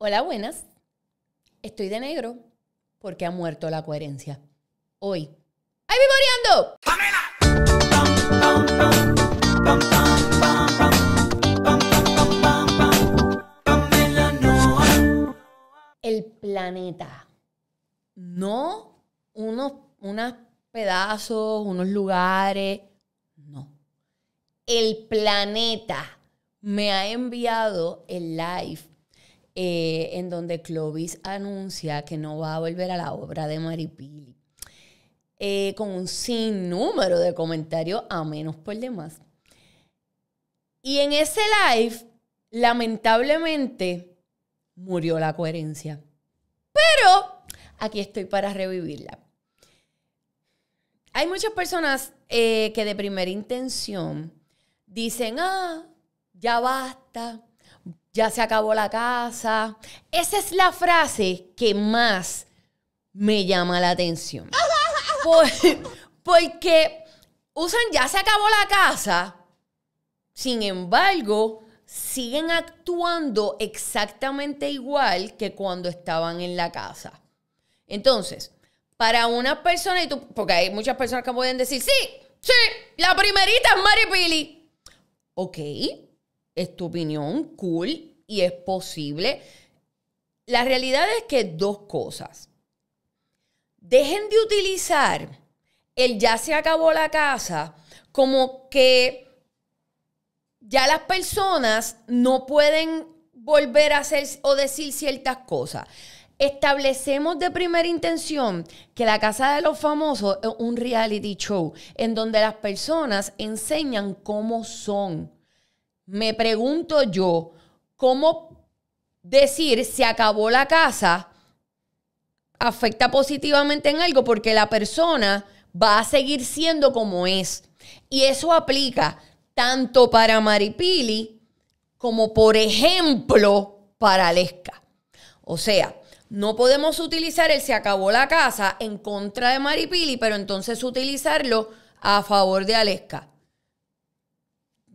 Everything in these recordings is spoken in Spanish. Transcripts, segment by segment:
Hola, buenas. Estoy de negro porque ha muerto la coherencia. Hoy. ¡Ay, no. El planeta. No unos unos pedazos, unos lugares. No. El planeta me ha enviado el live eh, en donde Clovis anuncia que no va a volver a la obra de Maripili, eh, con un sinnúmero de comentarios a menos por demás. Y en ese live, lamentablemente, murió la coherencia. Pero aquí estoy para revivirla. Hay muchas personas eh, que de primera intención dicen, ah, ya basta, ya se acabó la casa. Esa es la frase que más me llama la atención. porque usan ya se acabó la casa, sin embargo, siguen actuando exactamente igual que cuando estaban en la casa. Entonces, para una persona, y tú, porque hay muchas personas que pueden decir, sí, sí, la primerita es Pilly, Ok es tu opinión, cool, y es posible. La realidad es que dos cosas. Dejen de utilizar el ya se acabó la casa como que ya las personas no pueden volver a hacer o decir ciertas cosas. Establecemos de primera intención que la Casa de los Famosos es un reality show en donde las personas enseñan cómo son me pregunto yo, ¿cómo decir se acabó la casa afecta positivamente en algo? Porque la persona va a seguir siendo como es. Y eso aplica tanto para Maripili como, por ejemplo, para Aleska. O sea, no podemos utilizar el se acabó la casa en contra de Maripili, pero entonces utilizarlo a favor de Aleska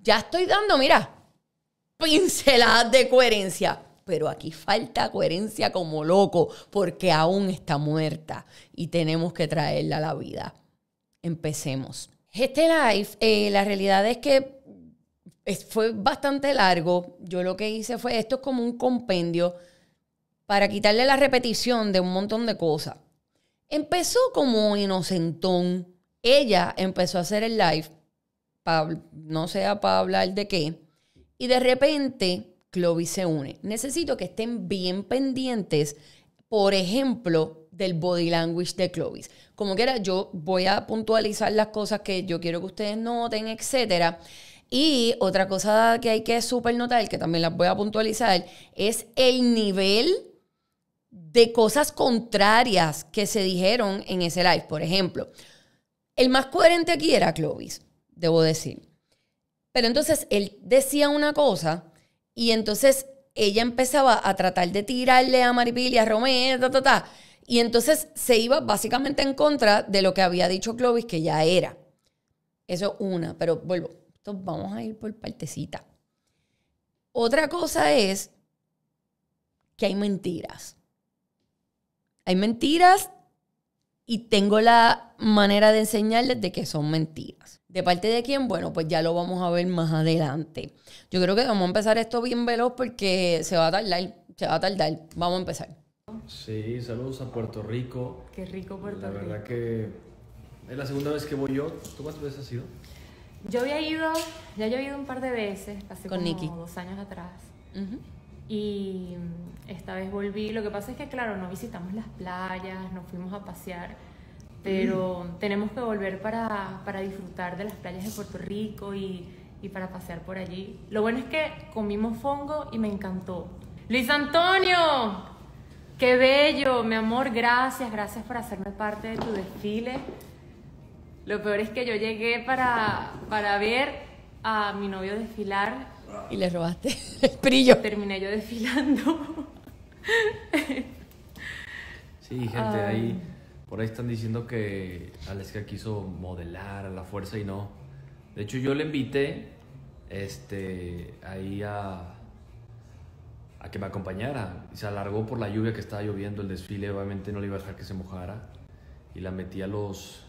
ya estoy dando, mira, pinceladas de coherencia. Pero aquí falta coherencia como loco, porque aún está muerta y tenemos que traerla a la vida. Empecemos. Este live, eh, la realidad es que fue bastante largo. Yo lo que hice fue, esto es como un compendio para quitarle la repetición de un montón de cosas. Empezó como inocentón. Ella empezó a hacer el live no sea para hablar de qué. Y de repente, Clovis se une. Necesito que estén bien pendientes, por ejemplo, del body language de Clovis. Como quiera, yo voy a puntualizar las cosas que yo quiero que ustedes noten, etcétera. Y otra cosa que hay que súper notar, que también las voy a puntualizar, es el nivel de cosas contrarias que se dijeron en ese live. Por ejemplo, el más coherente aquí era Clovis debo decir. Pero entonces él decía una cosa y entonces ella empezaba a tratar de tirarle a Maripili y a Romeo, ta, ta, ta. Y entonces se iba básicamente en contra de lo que había dicho Clovis, que ya era. Eso una, pero vuelvo, vamos a ir por partecita. Otra cosa es que hay mentiras. Hay mentiras y tengo la manera de enseñarles de que son mentiras. ¿De parte de quién? Bueno, pues ya lo vamos a ver más adelante. Yo creo que vamos a empezar esto bien veloz porque se va a tardar, se va a tardar. Vamos a empezar. Sí, saludos a Puerto Rico. Qué rico Puerto Rico. La verdad que es la segunda vez que voy yo. ¿Tú cuántas veces has ido? Yo había ido, ya yo había ido un par de veces, hace como dos años atrás. Y esta vez volví. Lo que pasa es que, claro, no visitamos las playas, no fuimos a pasear pero mm. tenemos que volver para, disfrutar de las playas de Puerto Rico y, para pasear por allí. Lo bueno es que comimos fongo y me encantó. Luis Antonio, qué bello, mi amor, gracias, gracias por hacerme parte de tu desfile. Lo peor es que yo llegué para, ver a mi novio desfilar. Y le robaste el brillo. Terminé yo desfilando. Sí, gente, ahí ah. Por ahí están diciendo que Alexia quiso modelar a la fuerza y no. De hecho, yo le invité este, ahí a, que me acompañara. Y se alargó por la lluvia que estaba lloviendo el desfile, obviamente no le iba a dejar que se mojara. Y la metí a los.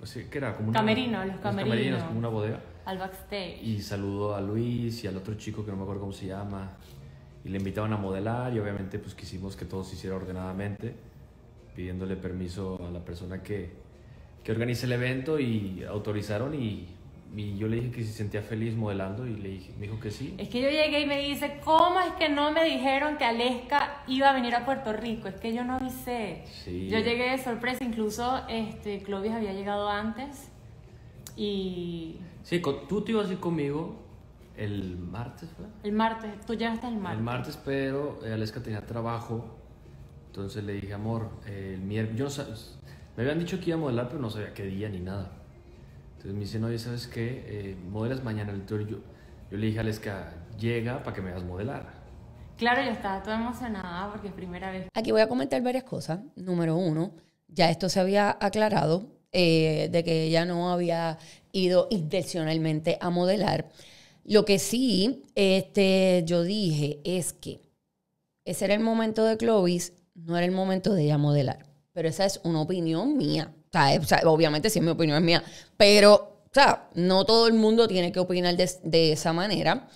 Pues ¿Qué era? Como los camerinos. como una bodega. Al backstage. Y saludó a Luis y al otro chico que no me acuerdo cómo se llama. Y le invitaban a modelar y obviamente pues quisimos que todo se hiciera ordenadamente pidiéndole permiso a la persona que, que organiza el evento y autorizaron y y yo le dije que se sentía feliz modelando y le dije, me dijo que sí. Es que yo llegué y me dice, ¿cómo es que no me dijeron que Aleska iba a venir a Puerto Rico? Es que yo no avisé. Sí. Yo llegué de sorpresa, incluso este, Clovis había llegado antes y... Sí, tú te ibas a ir conmigo el martes, ¿fue? El martes, tú llegaste el martes. El martes, pero eh, Aleska tenía trabajo entonces le dije, amor, eh, el yo no me habían dicho que iba a modelar, pero no sabía qué día ni nada. Entonces me dicen, oye, ¿sabes qué? Eh, modelas mañana el tour. Yo, yo le dije a Leska, llega para que me hagas modelar. Claro, yo estaba toda emocionada porque es primera vez. Aquí voy a comentar varias cosas. Número uno, ya esto se había aclarado eh, de que ella no había ido intencionalmente a modelar. Lo que sí, este, yo dije es que ese era el momento de Clovis no era el momento de ella modelar. Pero esa es una opinión mía. O sea, obviamente sí, mi opinión es mía. Pero, o sea, no todo el mundo tiene que opinar de, esa manera.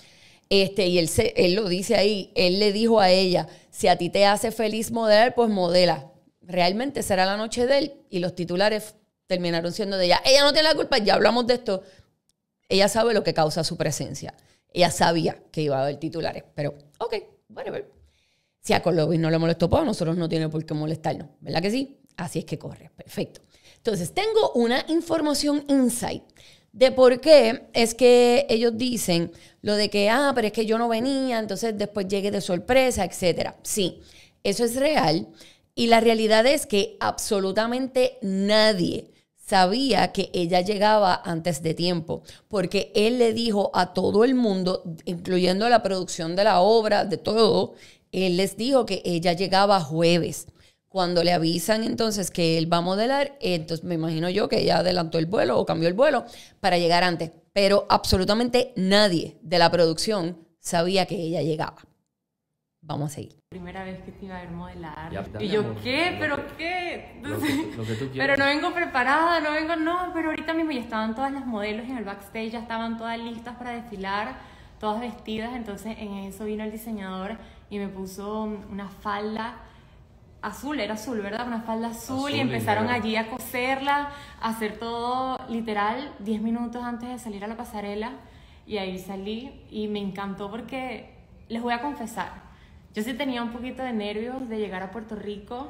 Este, y él, lo dice ahí, él le dijo a ella, si a ti te hace feliz modelar, pues modela. Realmente será la noche de él y los titulares terminaron siendo de ella. Ella no tiene la culpa, ya hablamos de esto. Ella sabe lo que causa su presencia. Ella sabía que iba a haber titulares, pero ok, bueno. Si a Golovkin no le molestó, pues nosotros no tiene por qué molestarnos, ¿verdad que sí? Así es que corre, perfecto. Entonces, tengo una información insight de por qué es que ellos dicen lo de que, ah, pero es que yo no venía, entonces después llegué de sorpresa, etc. Sí, eso es real. Y la realidad es que absolutamente nadie sabía que ella llegaba antes de tiempo, porque él le dijo a todo el mundo, incluyendo la producción de la obra, de todo, él les dijo que ella llegaba jueves. Cuando le avisan entonces que él va a modelar, entonces me imagino yo que ella adelantó el vuelo o cambió el vuelo para llegar antes. Pero absolutamente nadie de la producción sabía que ella llegaba. Vamos a seguir. Primera vez que te iba a ver modelar. y yo, ¿qué? ¿Pero qué? pero no vengo preparada, no vengo, no, pero ahorita mismo ya estaban todas las modelos en el backstage, ya estaban todas listas para desfilar, todas vestidas. Entonces en eso vino el diseñador y me puso una falda azul, era azul, ¿verdad? Una falda azul, y empezaron allí a coserla, a hacer todo literal 10 minutos antes de salir a la pasarela y ahí salí y me encantó porque les voy a confesar, yo sí tenía un poquito de nervios de llegar a Puerto Rico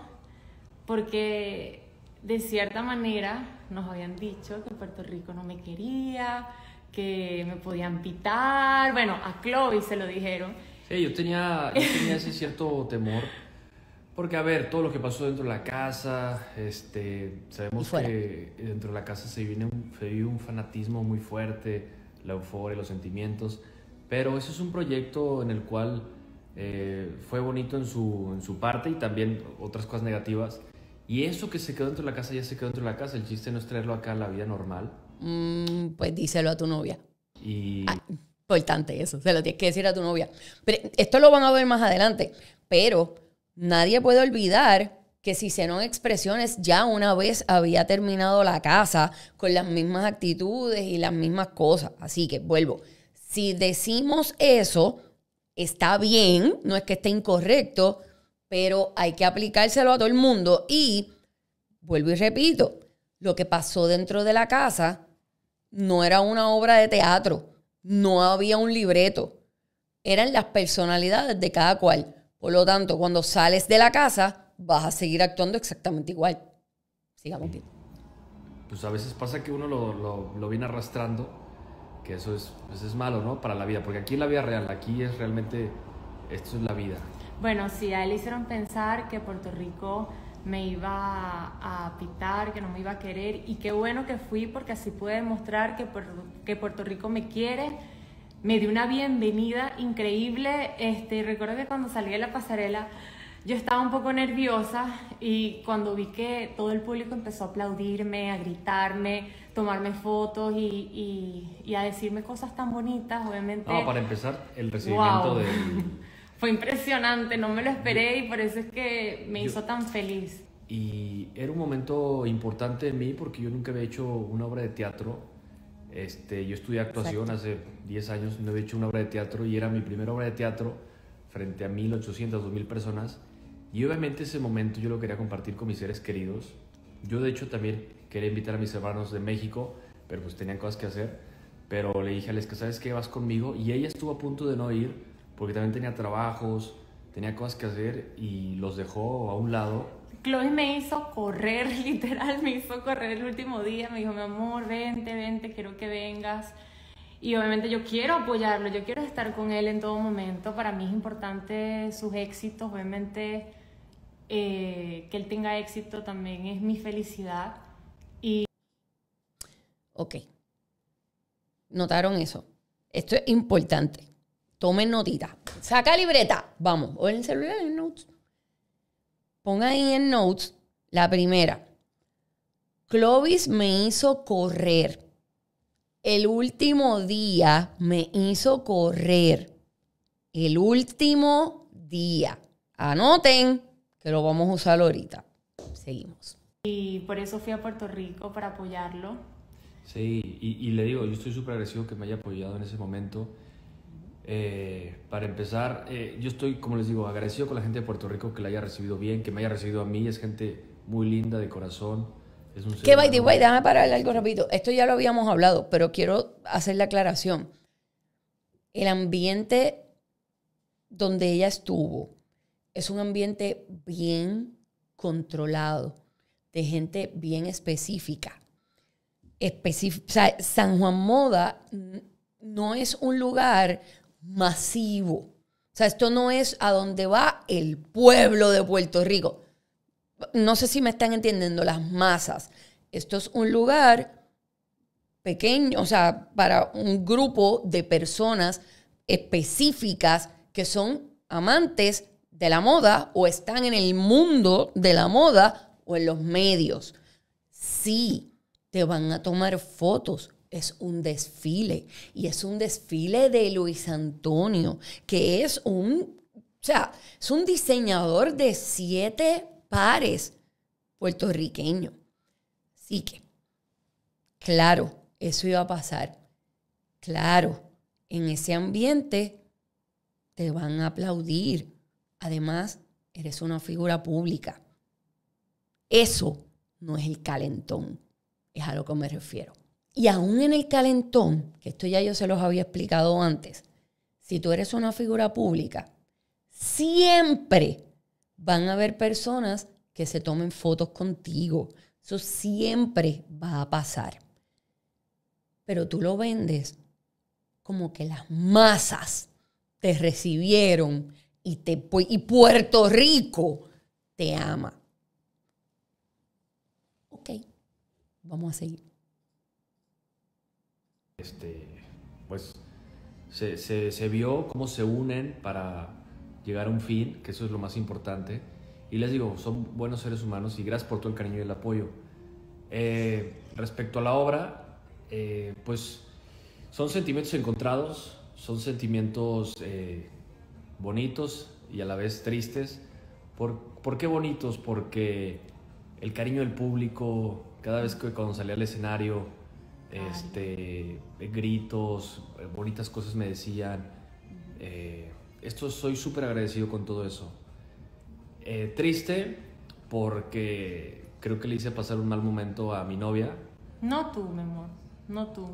porque de cierta manera nos habían dicho que Puerto Rico no me quería, que me podían pitar, bueno, a Chloe se lo dijeron yo tenía, tenía ese cierto temor. Porque, a ver, todo lo que pasó dentro de la casa, este, sabemos que dentro de la casa se, viene vive un fanatismo muy fuerte, la euforia, los sentimientos. Pero eso es un proyecto en el cual eh, fue bonito en su, en su parte y también otras cosas negativas. Y eso que se quedó dentro de la casa ya se quedó dentro de la casa. El chiste no es traerlo acá a la vida normal. Mm, pues díselo a tu novia. Y. Ah. Importante eso, se lo tienes que decir a tu novia. Pero esto lo van a ver más adelante, pero nadie puede olvidar que si se no Expresiones ya una vez había terminado la casa con las mismas actitudes y las mismas cosas. Así que vuelvo, si decimos eso, está bien, no es que esté incorrecto, pero hay que aplicárselo a todo el mundo y, vuelvo y repito, lo que pasó dentro de la casa no era una obra de teatro no había un libreto. Eran las personalidades de cada cual. Por lo tanto, cuando sales de la casa, vas a seguir actuando exactamente igual. Siga contigo. Pues a veces pasa que uno lo, viene arrastrando, que eso es, eso pues es malo, ¿no? Para la vida, porque aquí es la vida real, aquí es realmente, esto es la vida. Bueno, sí, a él hicieron pensar que Puerto Rico me iba a pitar, que no me iba a querer. Y qué bueno que fui porque así pude demostrar que, que Puerto Rico me quiere. Me dio una bienvenida increíble. Este, recuerdo que cuando salí de la pasarela, yo estaba un poco nerviosa y cuando vi que todo el público empezó a aplaudirme, a gritarme, tomarme fotos y, a decirme cosas tan bonitas, obviamente... Ah, para empezar, el recibimiento de fue impresionante, no me lo esperé y por eso es que me hizo tan feliz. Y era un momento importante en mí porque yo nunca había hecho una obra de teatro. Este, yo estudié actuación hace 10 años, no había hecho una obra de teatro y era mi primera obra de teatro frente a 1.800, 2.000 personas. Y obviamente ese momento yo lo quería compartir con mis seres queridos. Yo de hecho también quería invitar a mis hermanos de México, pero pues tenían cosas que hacer. Pero le dije a Les que sabes qué? vas conmigo y ella estuvo a punto de no ir porque también tenía trabajos, tenía cosas que hacer y los dejó a un lado. Chloe me hizo correr, literal, me hizo correr el último día, me dijo, mi amor, vente, vente, quiero que vengas. Y obviamente yo quiero apoyarlo, yo quiero estar con él en todo momento, para mí es importante sus éxitos, obviamente eh, que él tenga éxito también es mi felicidad. Y... Ok, notaron eso, esto es importante Tomen notita. Saca libreta. Vamos. O en el celular, en Notes. Pongan ahí en Notes la primera. Clovis me hizo correr. El último día me hizo correr. El último día. Anoten que lo vamos a usar ahorita. Seguimos. Y por eso fui a Puerto Rico para apoyarlo. Sí, y, y le digo, yo estoy súper agradecido que me haya apoyado en ese momento eh, para empezar, eh, yo estoy, como les digo, agradecido con la gente de Puerto Rico que la haya recibido bien, que me haya recibido a mí. Es gente muy linda, de corazón. Es un que by the déjame parar algo rápido. Esto ya lo habíamos hablado, pero quiero hacer la aclaración. El ambiente donde ella estuvo es un ambiente bien controlado, de gente bien específica. San Juan Moda no es un lugar masivo. O sea, esto no es a donde va el pueblo de Puerto Rico. No sé si me están entendiendo las masas. Esto es un lugar pequeño, o sea, para un grupo de personas específicas que son amantes de la moda o están en el mundo de la moda o en los medios. Sí, te van a tomar fotos, es un desfile. Y es un desfile de Luis Antonio, que es un, sea, es un diseñador de siete pares puertorriqueño. Así que, claro, eso iba a pasar. Claro, en ese ambiente te van a aplaudir. Además, eres una figura pública. Eso no es el calentón, es a lo que me refiero. Y aún en el calentón, que esto ya yo se los había explicado antes, si tú eres una figura pública, siempre van a haber personas que se tomen fotos contigo. Eso siempre va a pasar. Pero tú lo vendes como que las masas te recibieron y, te, Puerto Rico te ama. Ok, vamos a seguir. Este, pues se, vio cómo se unen para llegar a un fin, que eso es lo más importante. Y les digo, son buenos seres humanos y gracias por todo el cariño y el apoyo. Eh, respecto a la obra, eh, pues son sentimientos encontrados, son sentimientos eh, bonitos y a la vez tristes. ¿Por, ¿Por qué bonitos? Porque el cariño del público, cada vez que cuando salía al escenario, este, gritos, bonitas cosas me decían. Eh, esto soy súper agradecido con todo eso. Eh, triste porque creo que le hice pasar un mal momento a mi novia. No tú, mi amor, no tú.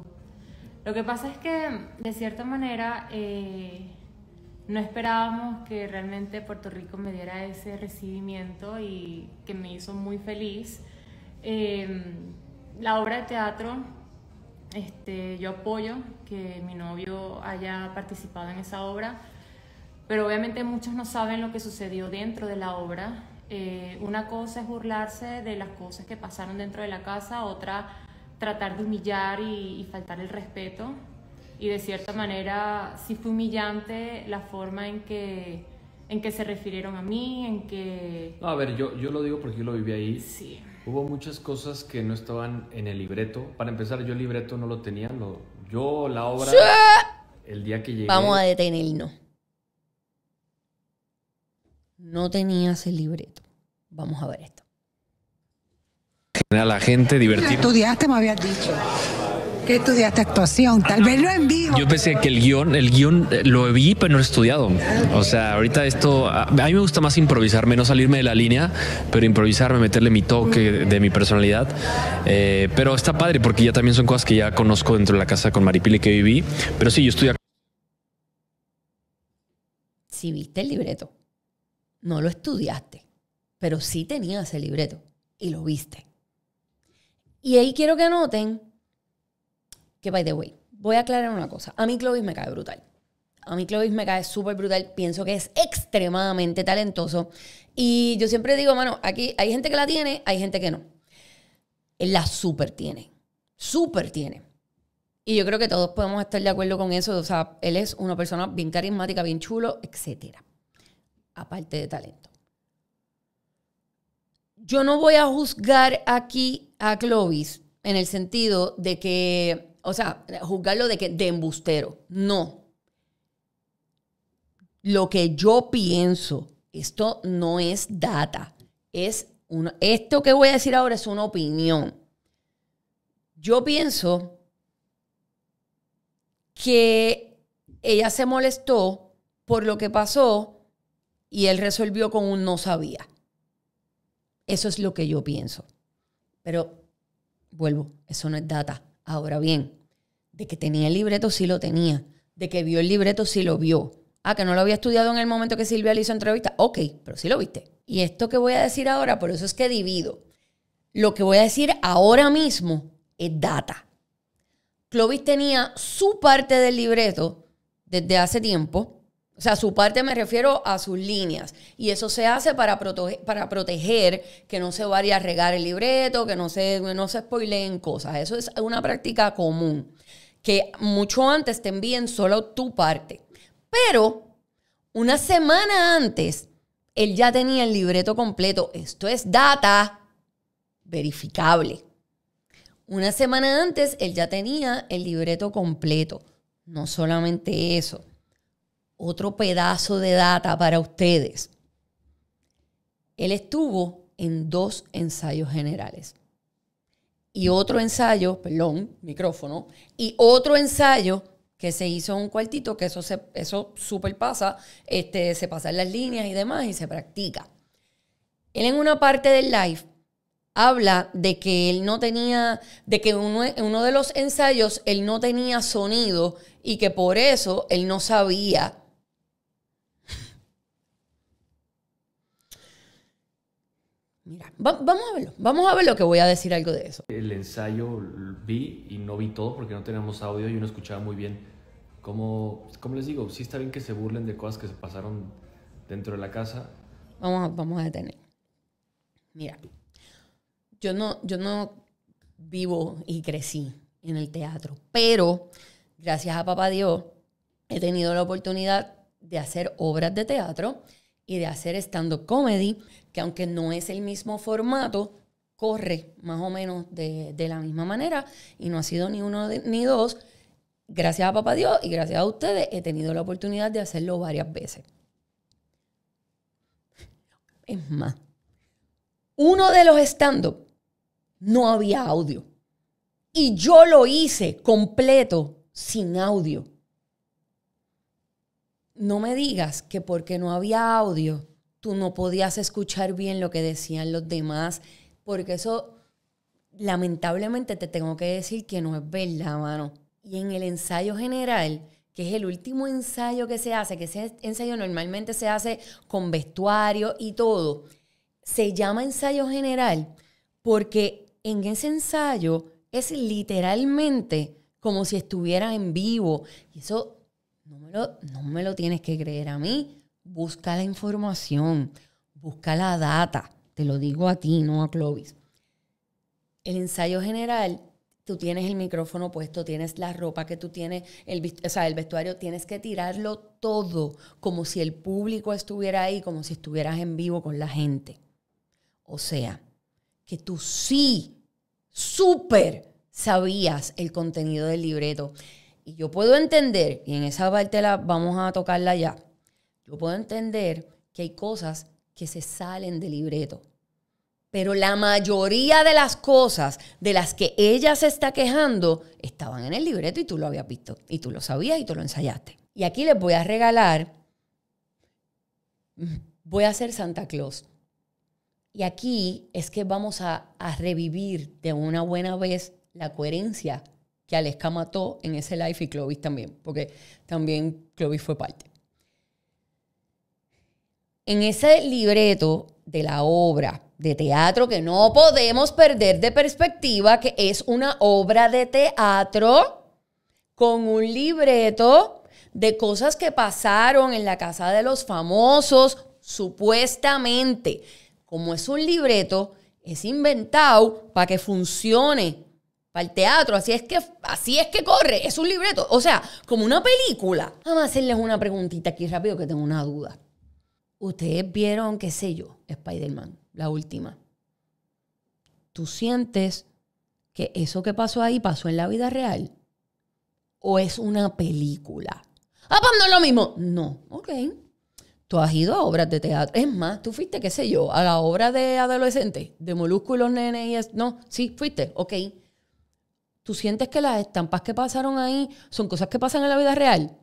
Lo que pasa es que, de cierta manera, eh, no esperábamos que realmente Puerto Rico me diera ese recibimiento y que me hizo muy feliz. Em, la obra de teatro este, yo apoyo que mi novio haya participado en esa obra, pero obviamente muchos no saben lo que sucedió dentro de la obra. Eh, una cosa es burlarse de las cosas que pasaron dentro de la casa, otra tratar de humillar y, faltar el respeto. Y de cierta manera sí fue humillante la forma en que, en que se refirieron a mí, en que... a ver, yo, yo lo digo porque yo lo viví ahí. Sí. Hubo muchas cosas que no estaban en el libreto. Para empezar, yo el libreto no lo tenía. yo la obra... El día que llegué... Vamos a detenerlo. No tenías el libreto. Vamos a ver esto. A la gente divertida. Estudiaste, me habías dicho estudiaste actuación? Tal vez lo en vivo. Yo pensé que el guión, el guión eh, lo vi, pero no lo he estudiado. O sea, ahorita esto, a mí me gusta más improvisarme, no salirme de la línea, pero improvisarme, meterle mi toque de mi personalidad. Eh, pero está padre porque ya también son cosas que ya conozco dentro de la casa con Maripili que viví. Pero sí, yo estudié. Si viste el libreto, no lo estudiaste, pero sí tenías el libreto y lo viste. Y ahí quiero que anoten que by the way, voy a aclarar una cosa. A mí Clovis me cae brutal. A mí Clovis me cae súper brutal. Pienso que es extremadamente talentoso. Y yo siempre digo, mano, aquí hay gente que la tiene, hay gente que no. Él la súper tiene. Súper tiene. Y yo creo que todos podemos estar de acuerdo con eso. O sea, él es una persona bien carismática, bien chulo, etc. Aparte de talento. Yo no voy a juzgar aquí a Clovis en el sentido de que o sea, juzgarlo de que de embustero. No. Lo que yo pienso, esto no es data. Es esto que voy a decir ahora es una opinión. Yo pienso que ella se molestó por lo que pasó y él resolvió con un no sabía. Eso es lo que yo pienso. Pero vuelvo, eso no es data. Ahora bien, de que tenía el libreto, sí lo tenía. De que vio el libreto, sí lo vio. Ah, que no lo había estudiado en el momento que Silvia le hizo entrevista. Ok, pero sí lo viste. Y esto que voy a decir ahora, por eso es que divido. Lo que voy a decir ahora mismo es data. Clovis tenía su parte del libreto desde hace tiempo o sea, su parte me refiero a sus líneas. Y eso se hace para, para proteger que no se vaya a regar el libreto, que no se, no se spoileen cosas. Eso es una práctica común. Que mucho antes te envíen solo tu parte. Pero una semana antes, él ya tenía el libreto completo. Esto es data verificable. Una semana antes, él ya tenía el libreto completo. No solamente eso otro pedazo de data para ustedes. Él estuvo en dos ensayos generales. Y otro ensayo, perdón, micrófono, y otro ensayo que se hizo en un cuartito, que eso se, eso super pasa, este, se pasan las líneas y demás y se practica. Él en una parte del live habla de que él no tenía, de que uno, uno de los ensayos él no tenía sonido y que por eso él no sabía Mira, vamos a verlo, vamos a ver lo que voy a decir algo de eso. El ensayo vi y no vi todo porque no teníamos audio y uno escuchaba muy bien. Como, como les digo, sí está bien que se burlen de cosas que se pasaron dentro de la casa. Vamos a, vamos a detener. Mira, yo no, yo no vivo y crecí en el teatro, pero gracias a Papá Dios he tenido la oportunidad de hacer obras de teatro y de hacer stand-up comedy, que aunque no es el mismo formato, corre más o menos de, la misma manera y no ha sido ni uno ni dos. Gracias a Papá Dios y gracias a ustedes he tenido la oportunidad de hacerlo varias veces. Es más, uno de los stand-up no había audio. Y yo lo hice completo sin audio no me digas que porque no había audio, tú no podías escuchar bien lo que decían los demás, porque eso lamentablemente te tengo que decir que no es verdad, mano. Y en el ensayo general, que es el último ensayo que se hace, que ese ensayo normalmente se hace con vestuario y todo, se llama ensayo general porque en ese ensayo es literalmente como si estuviera en vivo. Y eso no me lo, tienes que creer a mí. Busca la información, busca la data. Te lo digo a ti, no a Clovis. El ensayo general, tú tienes el micrófono puesto, tienes la ropa que tú tienes, el, o sea, el vestuario, tienes que tirarlo todo como si el público estuviera ahí, como si estuvieras en vivo con la gente. O sea, que tú sí, súper sabías el contenido del libreto y yo puedo entender, y en esa parte vamos a tocarla ya, yo puedo entender que hay cosas que se salen del libreto. Pero la mayoría de las cosas de las que ella se está quejando estaban en el libreto y tú lo habías visto, y tú lo sabías y tú lo ensayaste. Y aquí les voy a regalar, voy a hacer Santa Claus. Y aquí es que vamos a revivir de una buena vez la coherencia que Aleska mató en ese live y Clovis también, porque también Clovis fue parte. En ese libreto de la obra de teatro que no podemos perder de perspectiva, que es una obra de teatro con un libreto de cosas que pasaron en la casa de los famosos, supuestamente. Como es un libreto, es inventado para que funcione para el teatro, así es que así es que corre, es un libreto, o sea, como una película. Vamos a hacerles una preguntita aquí rápido que tengo una duda. Ustedes vieron, qué sé yo, Spider-Man, la última. ¿Tú sientes que eso que pasó ahí pasó en la vida real? ¿O es una película? Ah, pues no es lo mismo. No, ok. Tú has ido a obras de teatro. Es más, tú fuiste, qué sé yo, a la obra de adolescentes, de molúsculos y nenes y No, sí, fuiste, ok. ¿Tú sientes que las estampas que pasaron ahí son cosas que pasan en la vida real?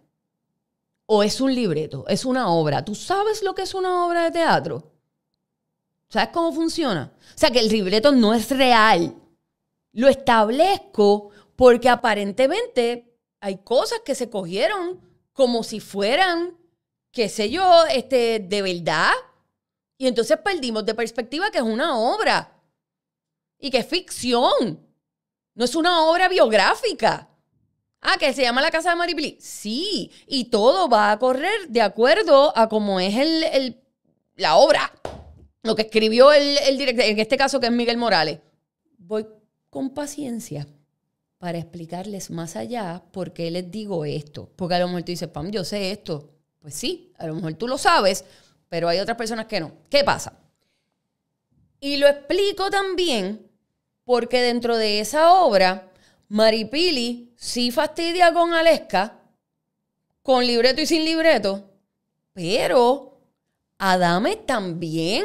¿O es un libreto? ¿Es una obra? ¿Tú sabes lo que es una obra de teatro? ¿Sabes cómo funciona? O sea, que el libreto no es real. Lo establezco porque aparentemente hay cosas que se cogieron como si fueran, qué sé yo, este, de verdad. Y entonces perdimos de perspectiva que es una obra y que es ficción. No es una obra biográfica. Ah, que se llama La Casa de Maripili. Sí, y todo va a correr de acuerdo a cómo es el, la obra. Lo que escribió el, el director, en este caso que es Miguel Morales. Voy con paciencia para explicarles más allá por qué les digo esto. Porque a lo mejor tú dices, Pam, yo sé esto. Pues sí, a lo mejor tú lo sabes, pero hay otras personas que no. ¿Qué pasa? Y lo explico también porque dentro de esa obra, Maripili sí fastidia con Aleska, con libreto y sin libreto, pero Adame también,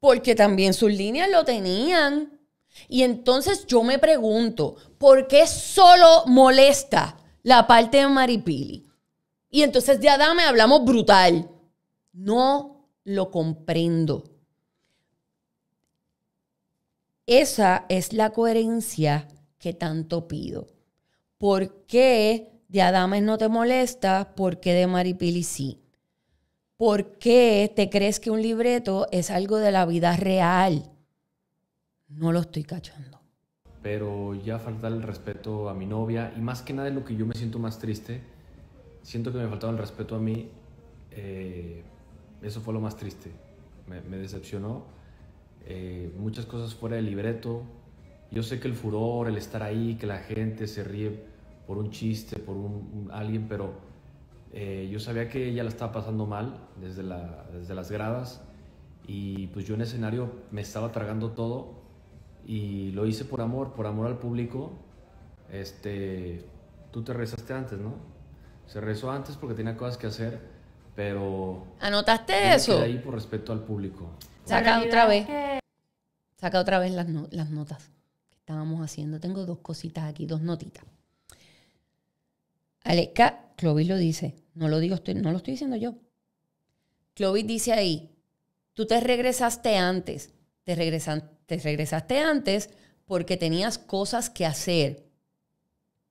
porque también sus líneas lo tenían. Y entonces yo me pregunto, ¿por qué solo molesta la parte de Maripili? Y entonces de Adame hablamos brutal. No lo comprendo. Esa es la coherencia que tanto pido. ¿Por qué de Adames no te molesta? ¿Por qué de Maripili sí? ¿Por qué te crees que un libreto es algo de la vida real? No lo estoy cachando. Pero ya faltar el respeto a mi novia y más que nada es lo que yo me siento más triste. Siento que me faltaba el respeto a mí. Eh, eso fue lo más triste. me decepcionó eh, muchas cosas fuera del libreto. Yo sé que el furor, el estar ahí, que la gente se ríe por un chiste, por un, alguien, pero eh, yo sabía que ella la estaba pasando mal desde, las gradas y pues yo en escenario me estaba tragando todo y lo hice por amor, por amor al público. Este, tú te rezaste antes, ¿no? Se rezó antes porque tenía cosas que hacer, pero... ¿Anotaste eso? Ahí por respeto al público. Saca otra vez. Saca otra vez las, notas que estábamos haciendo. Tengo dos cositas aquí, dos notitas. Aleca, Clovis lo dice. No lo digo, estoy, no lo estoy diciendo yo. Clovis dice ahí, tú te regresaste antes. Te, te regresaste antes porque tenías cosas que hacer.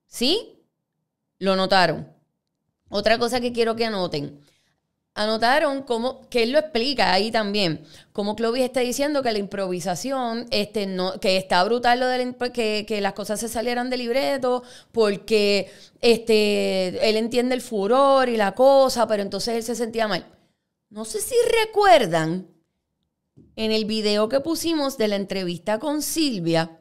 ¿Sí? Lo notaron. Otra cosa que quiero que anoten anotaron cómo, que él lo explica ahí también, como Clovis está diciendo que la improvisación, este, no, que está brutal lo de que, las cosas se salieran de libreto, porque este, él entiende el furor y la cosa, pero entonces él se sentía mal. No sé si recuerdan en el video que pusimos de la entrevista con Silvia,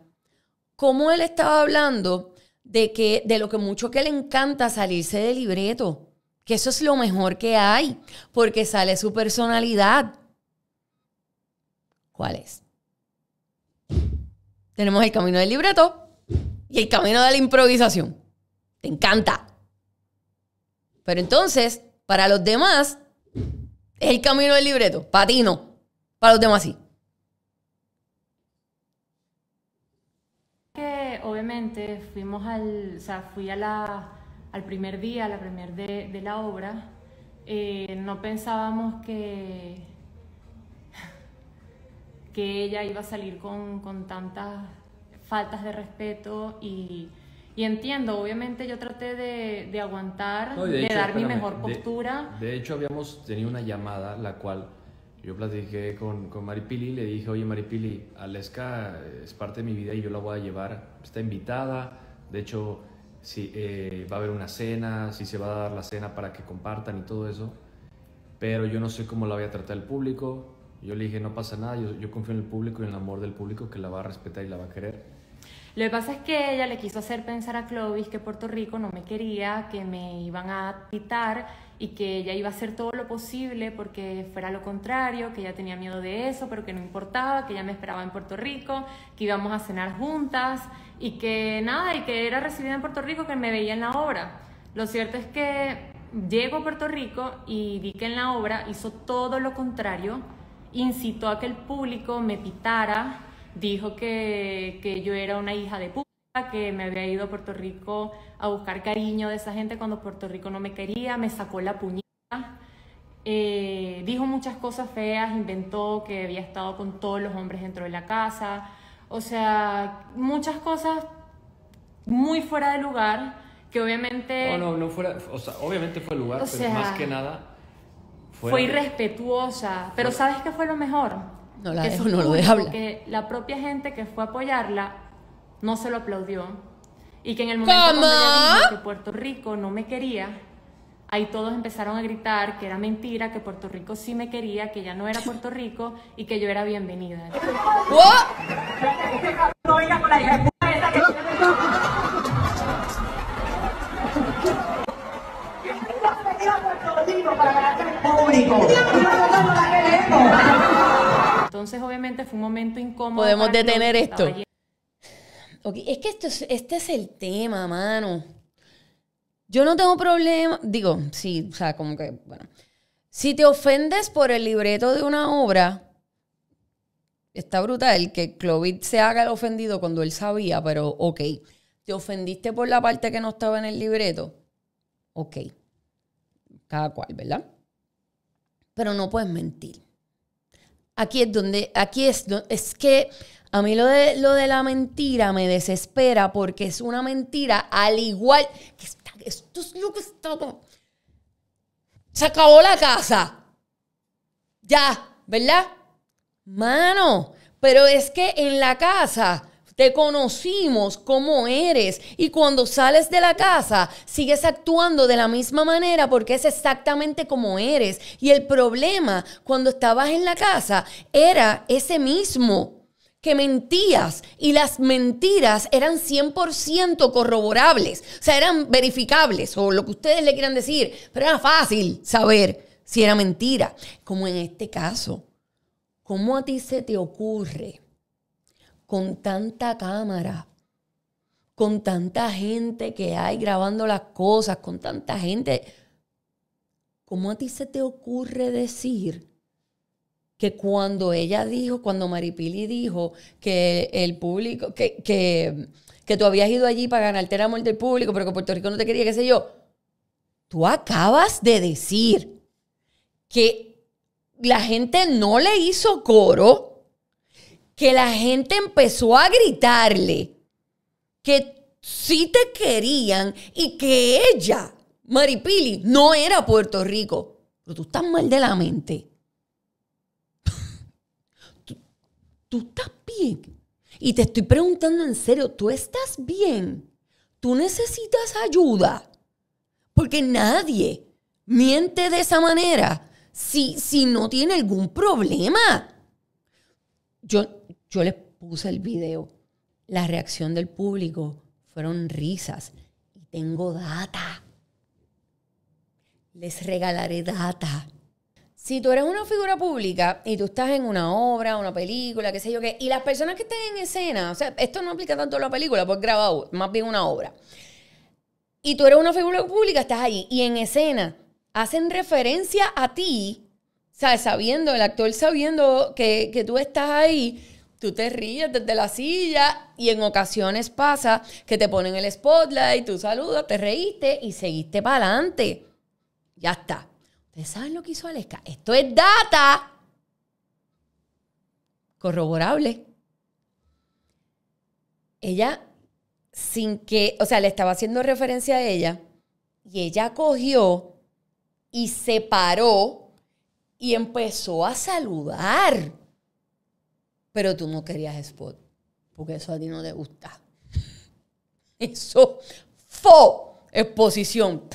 cómo él estaba hablando de que de lo que mucho que le encanta salirse de libreto que eso es lo mejor que hay, porque sale su personalidad. ¿Cuál es? Tenemos el camino del libreto y el camino de la improvisación. Te encanta. Pero entonces, para los demás, es el camino del libreto. Patino. Para los demás sí. obviamente fuimos al. O sea, fui a la al primer día, la primer de, la obra, eh, no pensábamos que, que ella iba a salir con, con tantas faltas de respeto y, y, entiendo, obviamente yo traté de, de aguantar, de, dar mi mejor postura. De, hecho habíamos tenido una llamada, la cual yo platiqué con, con Maripili, le dije, oye Maripili, Aleska es parte de mi vida y yo la voy a llevar, está invitada, de hecho si eh, va a haber una cena, si se va a dar la cena para que compartan y todo eso. Pero yo no sé cómo la voy a tratar el público. Yo le dije, no pasa nada, yo, yo confío en el público y en el amor del público que la va a respetar y la va a querer. Lo que pasa es que ella le quiso hacer pensar a Clovis que Puerto Rico no me quería, que me iban a quitar y que ella iba a hacer todo lo posible porque fuera lo contrario, que ella tenía miedo de eso, pero que no importaba, que ella me esperaba en Puerto Rico, que íbamos a cenar juntas, y que nada, y que era recibida en Puerto Rico, que me veía en la obra. Lo cierto es que llego a Puerto Rico y vi que en la obra hizo todo lo contrario, incitó a que el público me pitara, dijo que, yo era una hija de puta, que me había ido a Puerto Rico a buscar cariño de esa gente cuando Puerto Rico no me quería, me sacó la puñeta. Eh, dijo muchas cosas feas, inventó que había estado con todos los hombres dentro de la casa, o sea, muchas cosas muy fuera de lugar que obviamente... No, no, fuera, o sea, obviamente fue lugar, pero más que nada... Fue, fue irrespetuosa, pero ¿sabes qué fue lo mejor? No que no lo la propia gente que fue a apoyarla no se lo aplaudió y que en el momento cuando Puerto Rico no me quería, Ahí todos empezaron a gritar que era mentira, que Puerto Rico sí me quería, que ya no era Puerto Rico y que yo era bienvenida. Entonces, obviamente, fue un momento incómodo. Podemos detener esto. es que esto este es el tema, mano. Yo no tengo problema, digo, sí, o sea, como que, bueno, si te ofendes por el libreto de una obra, está brutal que Clovis se haga el ofendido cuando él sabía, pero ok, te ofendiste por la parte que no estaba en el libreto, ok, cada cual, ¿verdad? Pero no puedes mentir. Aquí es donde, aquí es, es que a mí lo de, lo de la mentira me desespera porque es una mentira al igual, que es Se acabó la casa. Ya, ¿verdad? Mano, pero es que en la casa te conocimos como eres y cuando sales de la casa sigues actuando de la misma manera porque es exactamente como eres. Y el problema cuando estabas en la casa era ese mismo que mentías y las mentiras eran 100% corroborables, o sea, eran verificables o lo que ustedes le quieran decir, pero era fácil saber si era mentira, como en este caso. ¿Cómo a ti se te ocurre con tanta cámara, con tanta gente que hay grabando las cosas, con tanta gente, cómo a ti se te ocurre decir que cuando ella dijo, cuando Maripili dijo que el público, que, que, que tú habías ido allí para ganarte el amor del público, pero que Puerto Rico no te quería, qué sé yo, tú acabas de decir que la gente no le hizo coro, que la gente empezó a gritarle que sí te querían y que ella, Maripili, no era Puerto Rico. Pero tú estás mal de la mente. tú estás bien. Y te estoy preguntando en serio, ¿tú estás bien? ¿Tú necesitas ayuda? Porque nadie miente de esa manera si, si no tiene algún problema. Yo, yo les puse el video. La reacción del público fueron risas. Y tengo data. Les regalaré data si tú eres una figura pública y tú estás en una obra, una película, qué sé yo qué, y las personas que estén en escena, o sea, esto no aplica tanto a la película, porque grabado, más bien una obra. Y tú eres una figura pública, estás ahí, y en escena hacen referencia a ti, ¿sabes? Sabiendo, el actor sabiendo que, que tú estás ahí, tú te ríes desde la silla y en ocasiones pasa que te ponen el spotlight, tú saludas, te reíste y seguiste para adelante. Ya está. ¿Ustedes saben lo que hizo Aleska? Esto es data corroborable. Ella, sin que, o sea, le estaba haciendo referencia a ella, y ella cogió y se paró y empezó a saludar. Pero tú no querías spot, porque eso a ti no te gusta. Eso, fue exposición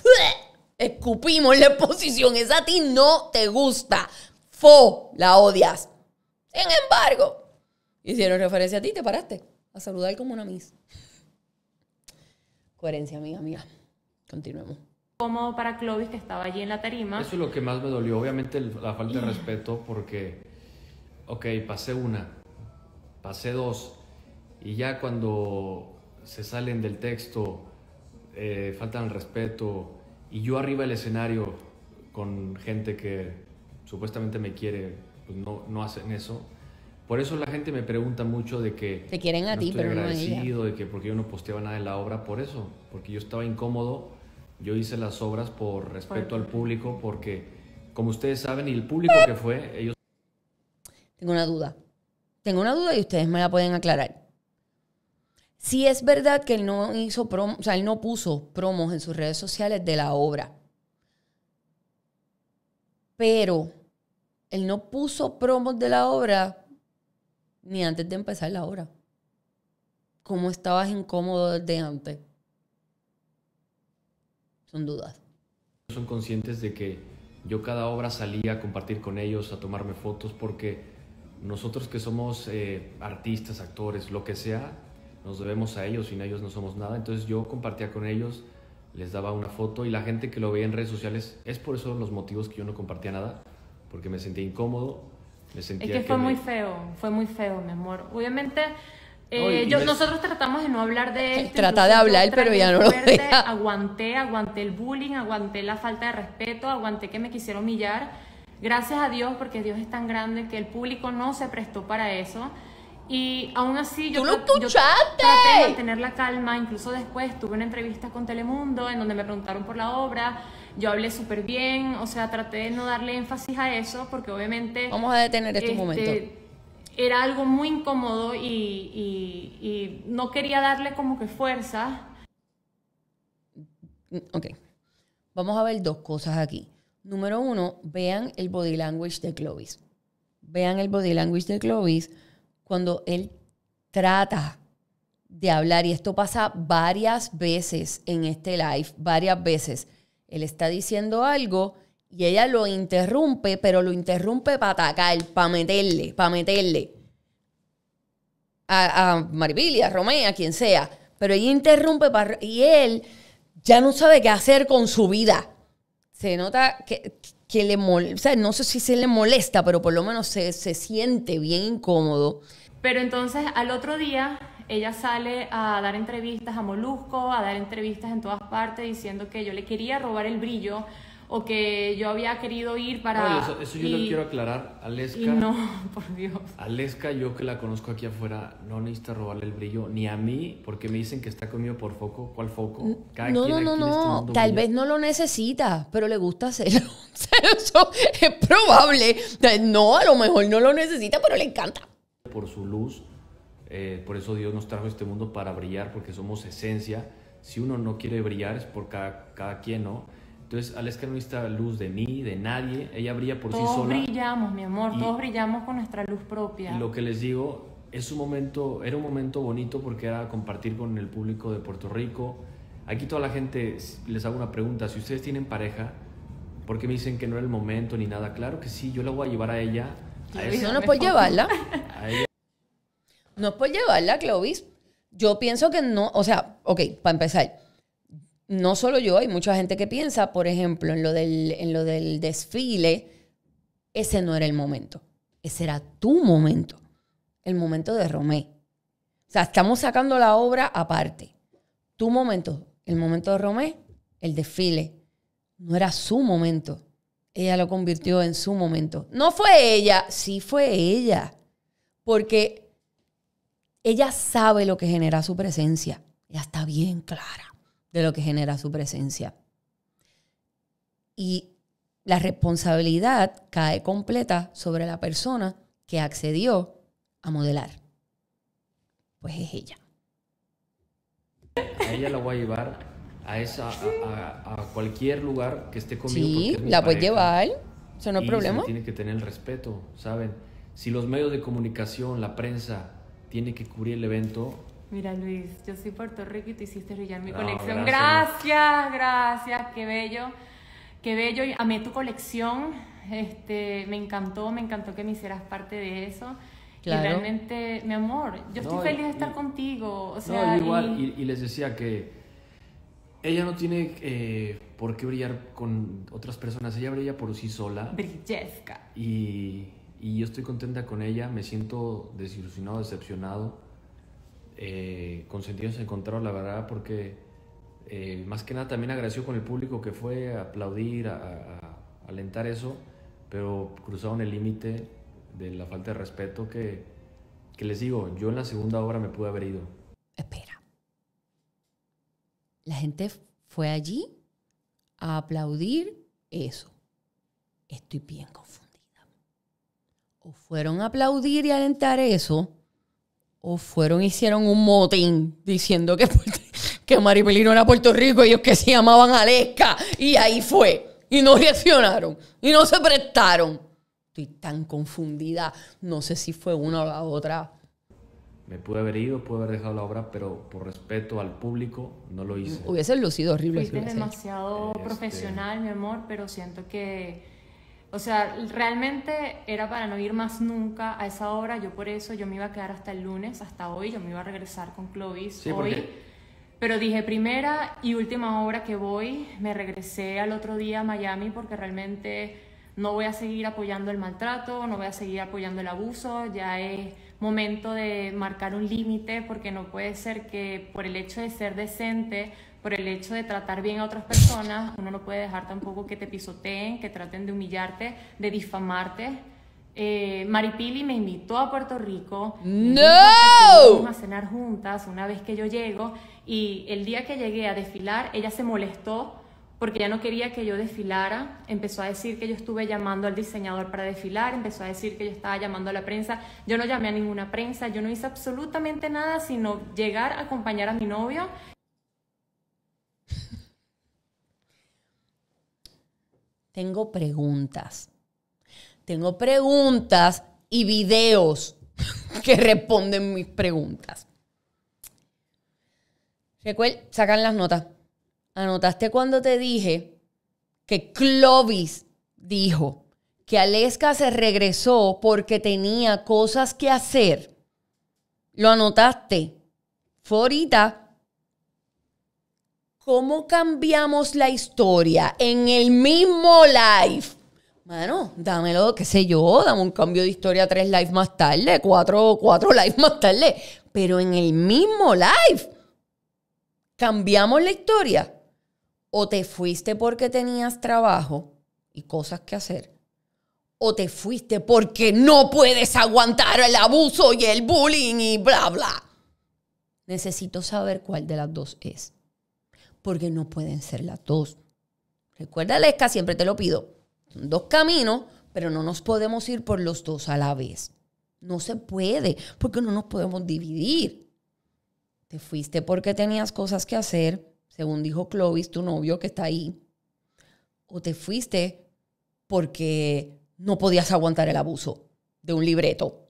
escupimos la exposición. Esa a ti no te gusta. Fo, la odias. Sin embargo, hicieron referencia a ti, te paraste a saludar como una miss. Coherencia, amiga mía. Continuemos. Cómodo para Clovis, que estaba allí en la tarima. Eso es lo que más me dolió. Obviamente, la falta de mm. respeto, porque. Ok, pasé una, pasé dos, y ya cuando se salen del texto, eh, faltan respeto, y yo arriba del escenario con gente que supuestamente me quiere, pues no, no hacen eso. Por eso la gente me pregunta mucho de que... Te quieren a ti, pero no a ella. de que porque yo no posteaba nada en la obra, por eso, porque yo estaba incómodo, yo hice las obras por respeto al público, porque como ustedes saben, y el público que fue, ellos... Tengo una duda, tengo una duda y ustedes me la pueden aclarar. Sí es verdad que él no hizo o sea, él no puso promos en sus redes sociales de la obra. Pero él no puso promos de la obra ni antes de empezar la obra. ¿Cómo estabas incómodo desde antes? Son dudas. Son conscientes de que yo cada obra salía a compartir con ellos, a tomarme fotos, porque nosotros que somos eh, artistas, actores, lo que sea, nos debemos a ellos, sin ellos no somos nada. Entonces yo compartía con ellos, les daba una foto y la gente que lo veía en redes sociales, es por eso los motivos que yo no compartía nada, porque me sentía incómodo, me sentía... Es que, fue muy feo, fue muy feo, mi amor. Obviamente... Eh, nosotros tratamos de no hablar de esto. Trata de hablar, pero ya no lo fuerte, Aguanté, aguanté el bullying, aguanté la falta de respeto, aguanté que me quisieron humillar. Gracias a Dios, porque Dios es tan grande que el público no se prestó para eso. Y aún así yo, lo yo traté de mantener la calma, incluso después tuve una entrevista con Telemundo en donde me preguntaron por la obra, yo hablé súper bien, o sea, traté de no darle énfasis a eso porque obviamente... Vamos a detener este, momento. Era algo muy incómodo y, y no quería darle como que fuerza. Mm, ok, vamos a ver dos cosas aquí. Número uno, vean el body language de Clovis. Vean el body language de Clovis cuando él trata de hablar, y esto pasa varias veces en este live, varias veces, él está diciendo algo y ella lo interrumpe, pero lo interrumpe para atacar, para meterle, para meterle. A, a Maribilia, a Romea, a quien sea. Pero ella interrumpe y él ya no sabe qué hacer con su vida. Se nota que, que le molesta, sea, no sé si se le molesta, pero por lo menos se, se siente bien incómodo. Pero entonces al otro día ella sale a dar entrevistas a Molusco, a dar entrevistas en todas partes diciendo que yo le quería robar el brillo o que yo había querido ir para... eso, yo lo quiero aclarar. Aleska... no, por Dios. Aleska, yo que la conozco aquí afuera, no necesita robarle el brillo, ni a mí, porque me dicen que está conmigo por foco. ¿Cuál foco? no, no, no, este no. Tal vez no lo necesita, pero le gusta hacerlo. eso es probable. No, a lo mejor no lo necesita, pero le encanta por su luz. Eh, por eso Dios nos trajo este mundo para brillar, porque somos esencia. Si uno no quiere brillar es por cada, quien, ¿no? Entonces, que no necesita luz de mí, de nadie. Ella brilla por sí sola. Todos brillamos, mi amor. todos brillamos con nuestra luz propia. lo que les digo es un momento, era un momento bonito porque era compartir con el público de Puerto Rico. Aquí toda la gente les hago una pregunta. Si ustedes tienen pareja, ¿por qué me dicen que no era el momento ni nada? Claro que sí. Yo la voy a llevar a ella no es por llevarla. No es por llevarla, Clovis. Yo pienso que no, o sea, ok, para empezar, no solo yo, hay mucha gente que piensa, por ejemplo, en lo del, en lo del desfile, ese no era el momento. Ese era tu momento, el momento de Romé. O sea, estamos sacando la obra aparte. Tu momento, el momento de Romé, el desfile, no era su momento ella lo convirtió en su momento. No fue ella, sí fue ella, porque ella sabe lo que genera su presencia. Ella está bien clara de lo que genera su presencia. Y la responsabilidad cae completa sobre la persona que accedió a modelar. Pues es ella. ella la voy a llevar a, esa, a, cualquier lugar que esté conmigo. Sí, es la puedes llevar, eso no es problema. Tiene que tener el respeto, ¿saben? Si los medios de comunicación, la prensa, tiene que cubrir el evento. Mira Luis, yo soy Puerto Rico y te hiciste brillar mi ah, colección. Gracias. gracias, qué bello, qué bello. Amé tu colección, este, me encantó, me encantó que me hicieras parte de eso. Claro. Y realmente, mi amor, yo estoy feliz de estar contigo. O sea, igual, y les decía que ella no tiene eh, por qué brillar con otras personas, ella brilla por sí sola. Brillesca. Y, yo estoy contenta con ella, me siento desilusionado, decepcionado, eh, con sentidos encontrados, la verdad, porque eh, más que nada también agradeció con el público que fue a aplaudir, a, alentar eso, pero cruzaron el límite de la falta de respeto que, que les digo, yo en la segunda obra me pude haber ido la gente fue allí a aplaudir eso. Estoy bien confundida. O fueron a aplaudir y alentar eso, o fueron hicieron un motín diciendo que, que Maripelino era Puerto Rico, ellos que se llamaban Aleca y ahí fue. Y no reaccionaron, y no se prestaron. Estoy tan confundida, no sé si fue una o la otra. Me pude haber ido, pude haber dejado la obra, pero por respeto al público no lo hice. Hubiese lucido horrible. Fuiste demasiado este profesional, mi amor, pero siento que, o sea, realmente era para no ir más nunca a esa obra. Yo por eso, yo me iba a quedar hasta el lunes, hasta hoy, yo me iba a regresar con Clovis hoy. Pero dije, primera y última obra que voy, me regresé al otro día a Miami porque realmente no voy a seguir apoyando el maltrato, no voy a seguir apoyando el abuso, ya es momento de marcar un límite, porque no puede ser que por el hecho de ser decente, por el hecho de tratar bien a otras personas, uno no puede dejar tampoco que te pisoteen, que traten de humillarte, de difamarte. Eh, Maripili me invitó a Puerto Rico. ¡No! a cenar juntas una vez que yo llego. Y el día que llegué a desfilar, ella se molestó porque ya no quería que yo desfilara, empezó a decir que yo estuve llamando al diseñador para desfilar, empezó a decir que yo estaba llamando a la prensa, yo no llamé a ninguna prensa, yo no hice absolutamente nada sino llegar a acompañar a mi novio. Tengo preguntas, tengo preguntas y videos que responden mis preguntas. Recuerden, sacan las notas anotaste cuando te dije que Clovis dijo que Aleska se regresó porque tenía cosas que hacer. Lo anotaste. Forita. ¿Cómo cambiamos la historia en el mismo live? Mano, dámelo, qué sé yo, dame un cambio de historia tres lives más tarde, cuatro, cuatro live más tarde, pero en el mismo live. Cambiamos la historia o te fuiste porque tenías trabajo y cosas que hacer, o te fuiste porque no puedes aguantar el abuso y el bullying y bla, bla. Necesito saber cuál de las dos es, porque no pueden ser las dos. Recuerda, Lesca, siempre te lo pido. Son dos caminos, pero no nos podemos ir por los dos a la vez. No se puede, porque no nos podemos dividir. Te fuiste porque tenías cosas que hacer según dijo Clovis, tu novio que está ahí, o te fuiste porque no podías aguantar el abuso de un libreto.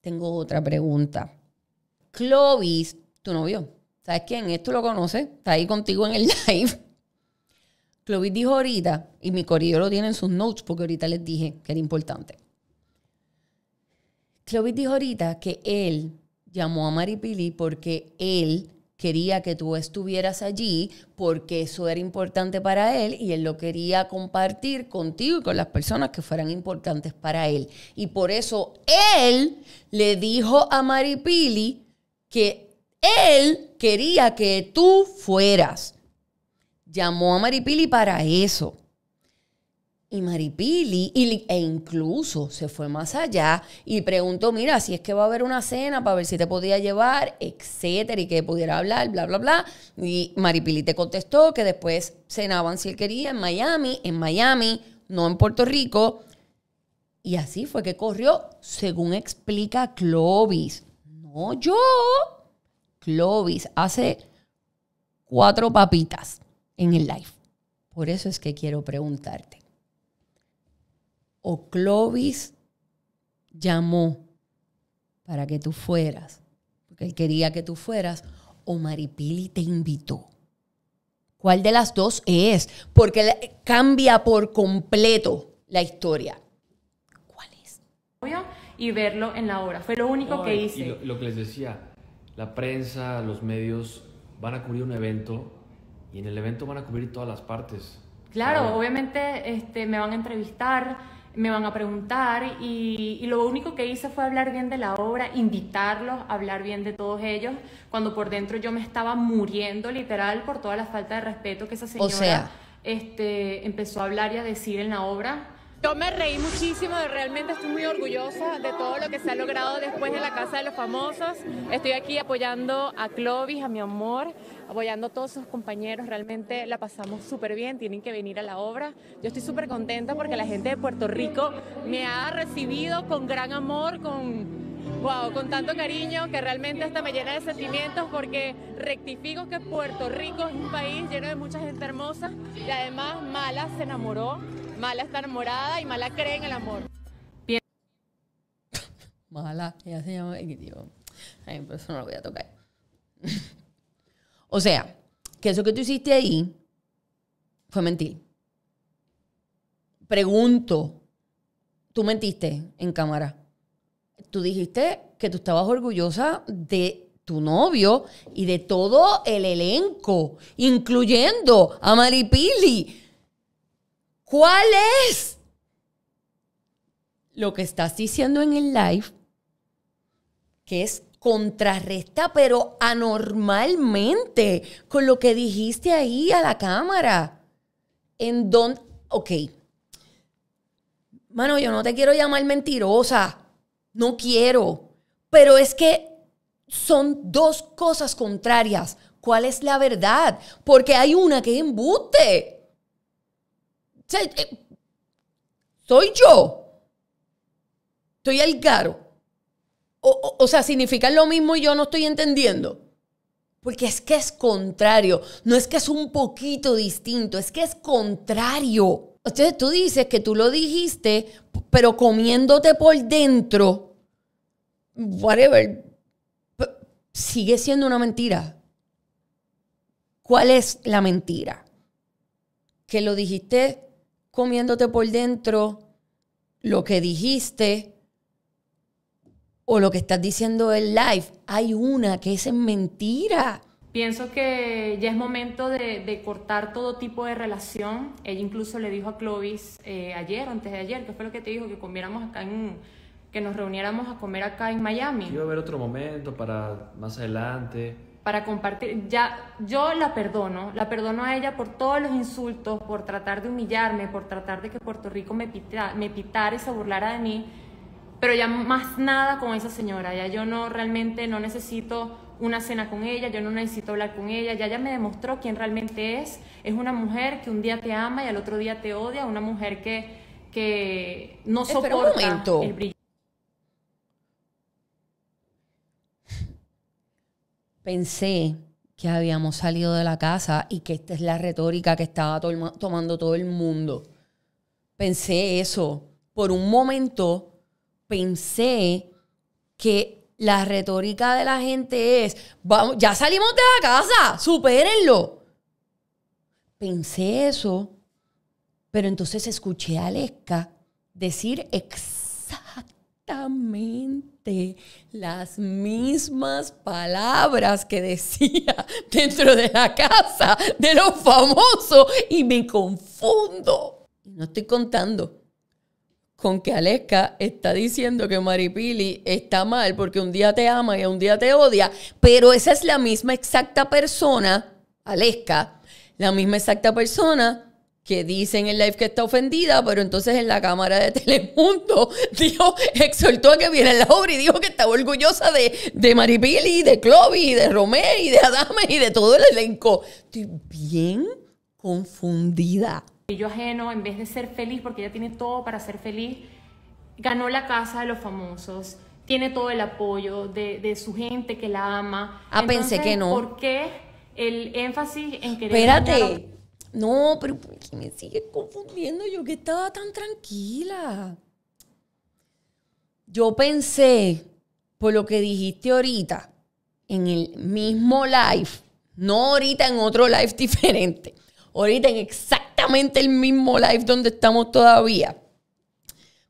Tengo otra pregunta. Clovis, tu novio, ¿sabes quién esto lo conoces, está ahí contigo en el live. Clovis dijo ahorita, y mi corillo lo tiene en sus notes porque ahorita les dije que era importante. Clovis dijo ahorita que él llamó a Maripili porque él quería que tú estuvieras allí porque eso era importante para él y él lo quería compartir contigo y con las personas que fueran importantes para él. Y por eso él le dijo a Maripili que él quería que tú fueras. Llamó a Maripili para eso. Y Maripili, e incluso se fue más allá y preguntó, mira, si es que va a haber una cena para ver si te podía llevar, etcétera, y que pudiera hablar, bla, bla, bla. Y Maripili te contestó que después cenaban si él quería en Miami, en Miami, no en Puerto Rico. Y así fue que corrió, según explica Clovis. No yo, Clovis, hace cuatro papitas en el live. Por eso es que quiero preguntarte o Clovis llamó para que tú fueras, porque él quería que tú fueras, o Maripili te invitó. ¿Cuál de las dos es? Porque cambia por completo la historia. ¿Cuál es? Y verlo en la obra. Fue lo único que hice. lo, que les decía, la prensa, los medios van a cubrir un evento y en el evento van a cubrir todas las partes. Claro, obviamente este, me van a entrevistar, me van a preguntar y, lo único que hice fue hablar bien de la obra, invitarlos a hablar bien de todos ellos, cuando por dentro yo me estaba muriendo literal por toda la falta de respeto que esa señora este, empezó a hablar y a decir en la obra. Yo me reí muchísimo, realmente estoy muy orgullosa de todo lo que se ha logrado después de la Casa de los Famosos. Estoy aquí apoyando a Clovis, a mi amor, apoyando a todos sus compañeros. Realmente la pasamos súper bien, tienen que venir a la obra. Yo estoy súper contenta porque la gente de Puerto Rico me ha recibido con gran amor, con wow, con tanto cariño que realmente hasta me llena de sentimientos porque rectifico que Puerto Rico es un país lleno de mucha gente hermosa y además Mala se enamoró, Mala está enamorada y Mala cree en el amor. Mala, ella se llama... Ay, por eso no lo voy a tocar. o sea, que eso que tú hiciste ahí fue mentir. Pregunto, tú mentiste en cámara tú dijiste que tú estabas orgullosa de tu novio y de todo el elenco, incluyendo a Maripili. ¿Cuál es lo que estás diciendo en el live? Que es contrarresta, pero anormalmente, con lo que dijiste ahí a la cámara. En donde. Ok. Mano, yo no te quiero llamar mentirosa no quiero. Pero es que son dos cosas contrarias. ¿Cuál es la verdad? Porque hay una que es embuste. Eh, soy yo. Estoy el caro. O, o, o, sea, significa lo mismo y yo no estoy entendiendo. Porque es que es contrario. No es que es un poquito distinto, es que es contrario. Entonces tú dices que tú lo dijiste, pero comiéndote por dentro, whatever, sigue siendo una mentira. ¿Cuál es la mentira? Que lo dijiste comiéndote por dentro, lo que dijiste o lo que estás diciendo en live. Hay una que es mentira. Pienso que ya es momento de, cortar todo tipo de relación. Ella incluso le dijo a Clovis eh, ayer, antes de ayer, que fue lo que te dijo, que comiéramos acá en, que nos reuniéramos a comer acá en Miami. Iba a haber otro momento para más adelante. Para compartir, ya yo la perdono, la perdono a ella por todos los insultos, por tratar de humillarme, por tratar de que Puerto Rico me, me pitara y se burlara de mí, pero ya más nada con esa señora, ya yo no realmente no necesito una cena con ella, yo no necesito hablar con ella, ya ella me demostró quién realmente es. Es una mujer que un día te ama y al otro día te odia, una mujer que, que no soporta el brillo. Pensé que habíamos salido de la casa y que esta es la retórica que estaba tomando todo el mundo. Pensé eso. Por un momento pensé que la retórica de la gente es, vamos, ya salimos de la casa, supérenlo. Pensé eso, pero entonces escuché a Aleska decir exactamente las mismas palabras que decía dentro de la casa de los famosos y me confundo. No estoy contando con que Aleska está diciendo que Maripili está mal porque un día te ama y un día te odia, pero esa es la misma exacta persona, Aleska, la misma exacta persona que dice en el live que está ofendida, pero entonces en la cámara de Telemundo dijo, exhortó a que viene la obra y dijo que estaba orgullosa de, de Maripili, de Clovis, de Romé y de Adame y de todo el elenco. Estoy bien confundida. Y yo ajeno, en vez de ser feliz, porque ella tiene todo para ser feliz, ganó la casa de los famosos, tiene todo el apoyo de, su gente que la ama. Ah, pensé que no. ¿Por qué el énfasis en querer... Espérate. No, pero me sigue confundiendo? Yo que estaba tan tranquila. Yo pensé, por lo que dijiste ahorita, en el mismo live, no ahorita en otro live diferente, ahorita en exacto el mismo live donde estamos todavía.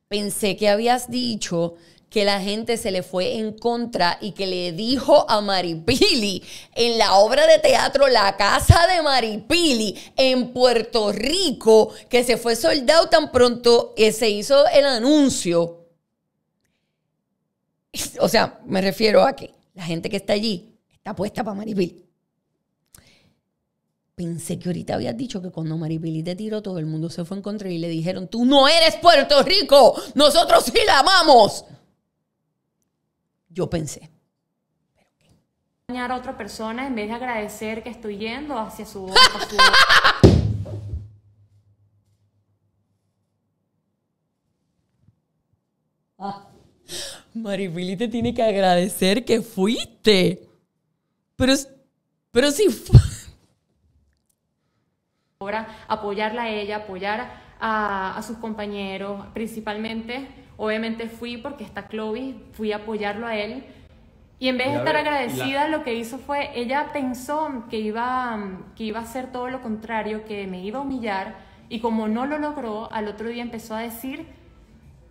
Pensé que habías dicho que la gente se le fue en contra y que le dijo a Maripili en la obra de teatro La Casa de Maripili en Puerto Rico que se fue soldado tan pronto que se hizo el anuncio. O sea, me refiero a que la gente que está allí está puesta para Maripili pensé que ahorita habías dicho que cuando Maripili te tiró, todo el mundo se fue en contra y le dijeron, tú no eres Puerto Rico, nosotros sí la amamos. Yo pensé. Dañar a otra persona en vez de agradecer que estoy yendo hacia su... Ah. Maripili te tiene que agradecer que fuiste. Pero, pero si... Fue apoyarla a ella, apoyar a, sus compañeros, principalmente, obviamente fui porque está Chloe fui a apoyarlo a él. Y en vez de estar agradecida, lo que hizo fue, ella pensó que iba, que iba a hacer todo lo contrario, que me iba a humillar, y como no lo logró, al otro día empezó a decir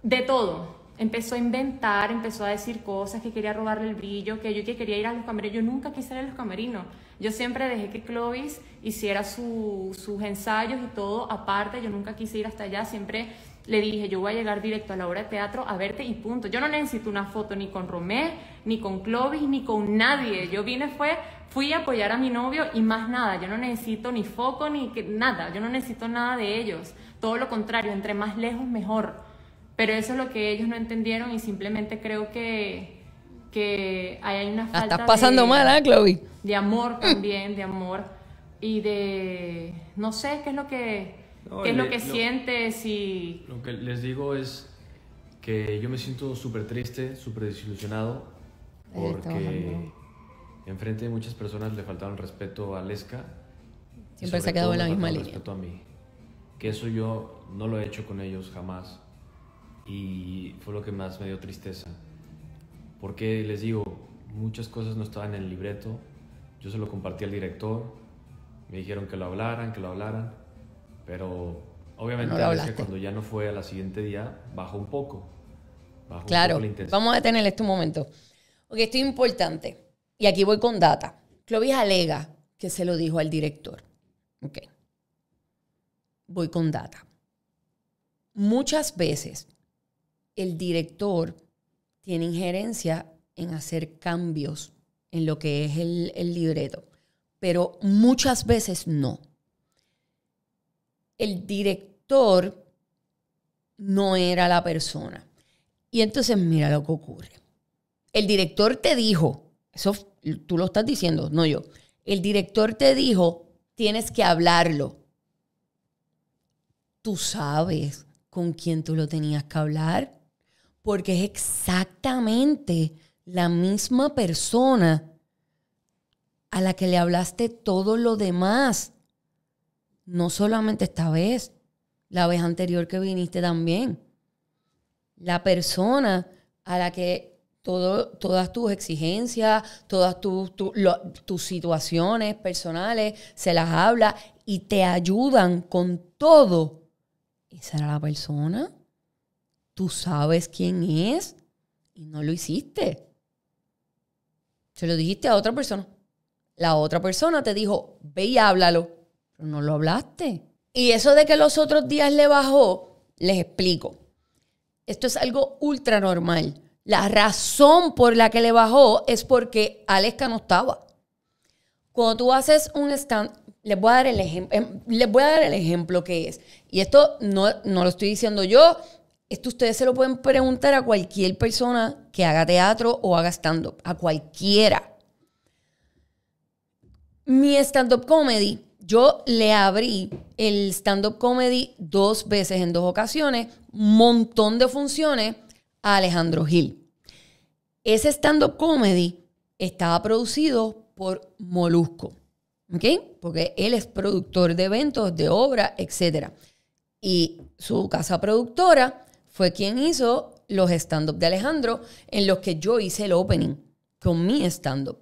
de todo empezó a inventar, empezó a decir cosas, que quería robarle el brillo, que yo que quería ir a los camerinos. Yo nunca quise ir a los camerinos. Yo siempre dejé que Clovis hiciera sus ensayos y todo aparte. Yo nunca quise ir hasta allá. Siempre le dije, yo voy a llegar directo a la obra de teatro a verte y punto. Yo no necesito una foto ni con Romé, ni con Clovis, ni con nadie. Yo vine fue, fui a apoyar a mi novio y más nada. Yo no necesito ni foco ni nada. Yo no necesito nada de ellos. Todo lo contrario, entre más lejos mejor pero eso es lo que ellos no entendieron y simplemente creo que, que hay una falta. Estás pasando de, mal, ¿eh, De amor mm. también, de amor. Y de. No sé qué es lo que. es lo que sientes y. Lo que les digo es que yo me siento súper triste, súper desilusionado. Porque enfrente de muchas personas le faltaron respeto a Lesca. Siempre se ha quedado en la misma línea. a mí. Que eso yo no lo he hecho con ellos jamás y fue lo que más me dio tristeza. Porque les digo, muchas cosas no estaban en el libreto, yo se lo compartí al director, me dijeron que lo hablaran, que lo hablaran, pero obviamente cuando ya no fue a la siguiente día, bajó un poco. Bajó claro, un poco vamos a detener este momento. Porque esto es importante, y aquí voy con data. Clovis alega que se lo dijo al director. Ok. Voy con data. Muchas veces el director tiene injerencia en hacer cambios en lo que es el, libreto, pero muchas veces no. El director no era la persona. Y entonces mira lo que ocurre. El director te dijo, eso tú lo estás diciendo, no yo. El director te dijo, tienes que hablarlo. Tú sabes con quién tú lo tenías que hablar porque es exactamente la misma persona a la que le hablaste todo lo demás. No solamente esta vez, la vez anterior que viniste también. La persona a la que todas tus exigencias, todas tus, tus situaciones personales, se las habla y te ayudan con todo. Esa era la persona tú sabes quién es y no lo hiciste. Se lo dijiste a otra persona. La otra persona te dijo, ve y háblalo, pero no lo hablaste. Y eso de que los otros días le bajó, les explico. Esto es algo ultra normal. La razón por la que le bajó es porque Aleska no estaba. Cuando tú haces un stand, les voy a dar el, ejemplo, em, voy a dar el ejemplo que es. Y esto no, no lo estoy diciendo yo, esto ustedes se lo pueden preguntar a cualquier persona que haga teatro o haga stand-up, a cualquiera. Mi stand-up comedy, yo le abrí el stand-up comedy dos veces en dos ocasiones, un montón de funciones a Alejandro Gil. Ese stand-up comedy estaba producido por Molusco, ¿ok? Porque él es productor de eventos, de obras, etc. Y su casa productora fue quien hizo los stand-up de Alejandro, en los que yo hice el opening con mi stand-up.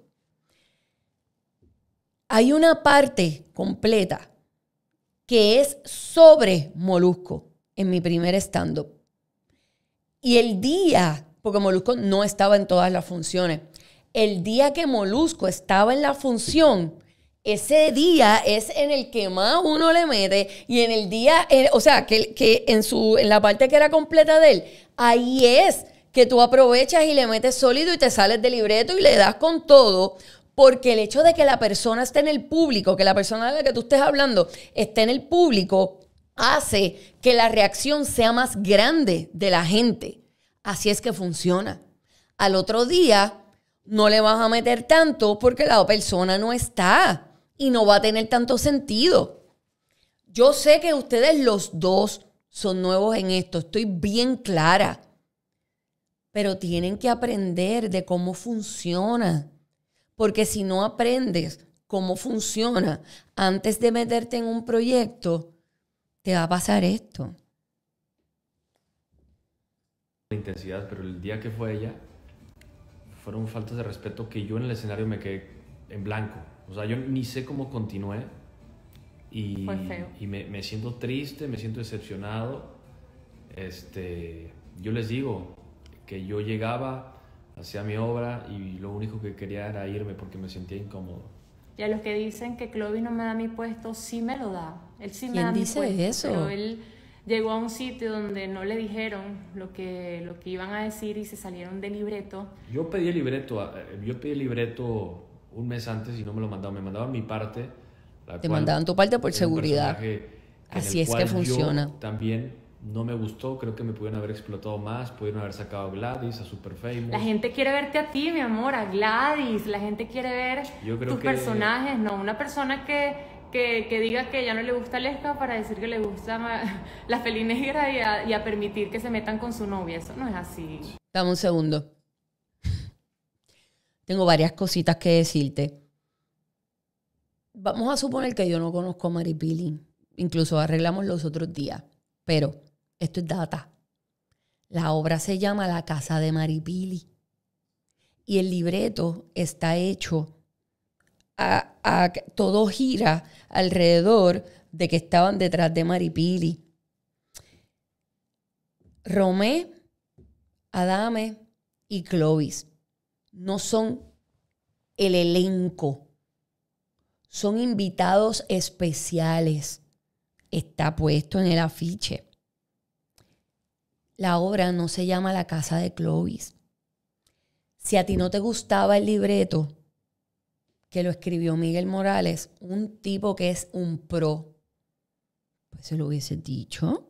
Hay una parte completa que es sobre Molusco en mi primer stand-up. Y el día, porque Molusco no estaba en todas las funciones, el día que Molusco estaba en la función, ese día es en el que más uno le mete y en el día, eh, o sea, que, en, su, en la parte que era completa de él, ahí es que tú aprovechas y le metes sólido y te sales de libreto y le das con todo. Porque el hecho de que la persona esté en el público, que la persona de la que tú estés hablando esté en el público, hace que la reacción sea más grande de la gente. Así es que funciona. Al otro día, no le vas a meter tanto porque la persona no está y no va a tener tanto sentido. Yo sé que ustedes los dos son nuevos en esto, estoy bien clara, pero tienen que aprender de cómo funciona, porque si no aprendes cómo funciona antes de meterte en un proyecto, te va a pasar esto. La intensidad, pero el día que fue ella, fueron faltas de respeto que yo en el escenario me quedé en blanco. O sea, yo ni sé cómo continué. Y, Fue feo. y me, me, siento triste, me siento decepcionado. Este, yo les digo que yo llegaba, hacía mi obra y lo único que quería era irme porque me sentía incómodo. Y a los que dicen que Clovis no me da mi puesto, sí me lo da. Él sí me ¿Quién dice Eso? Pero él llegó a un sitio donde no le dijeron lo que, lo que iban a decir y se salieron de libreto. Yo pedí el libreto, eh, yo pedí el libreto un mes antes y no me lo mandaban, me mandaban mi parte. Te mandaban tu parte por seguridad. Así es que funciona. También no me gustó, creo que me pudieron haber explotado más, pudieron haber sacado a Gladys, a Super Famous. La gente quiere verte a ti, mi amor, a Gladys, la gente quiere ver tus personajes, no, una persona que, que, diga que ya no le gusta Lesca para decir que le gusta la felina y y a permitir que se metan con su novia, eso no es así. Dame un segundo tengo varias cositas que decirte. Vamos a suponer que yo no conozco a Mary Incluso arreglamos los otros días. Pero esto es data. La obra se llama La Casa de Maripili. Y el libreto está hecho a, todo gira alrededor de que estaban detrás de Maripili. Romé, Adame y Clovis no son el elenco, son invitados especiales. Está puesto en el afiche. La obra no se llama La Casa de Clovis. Si a ti no te gustaba el libreto que lo escribió Miguel Morales, un tipo que es un pro, pues se lo hubiese dicho.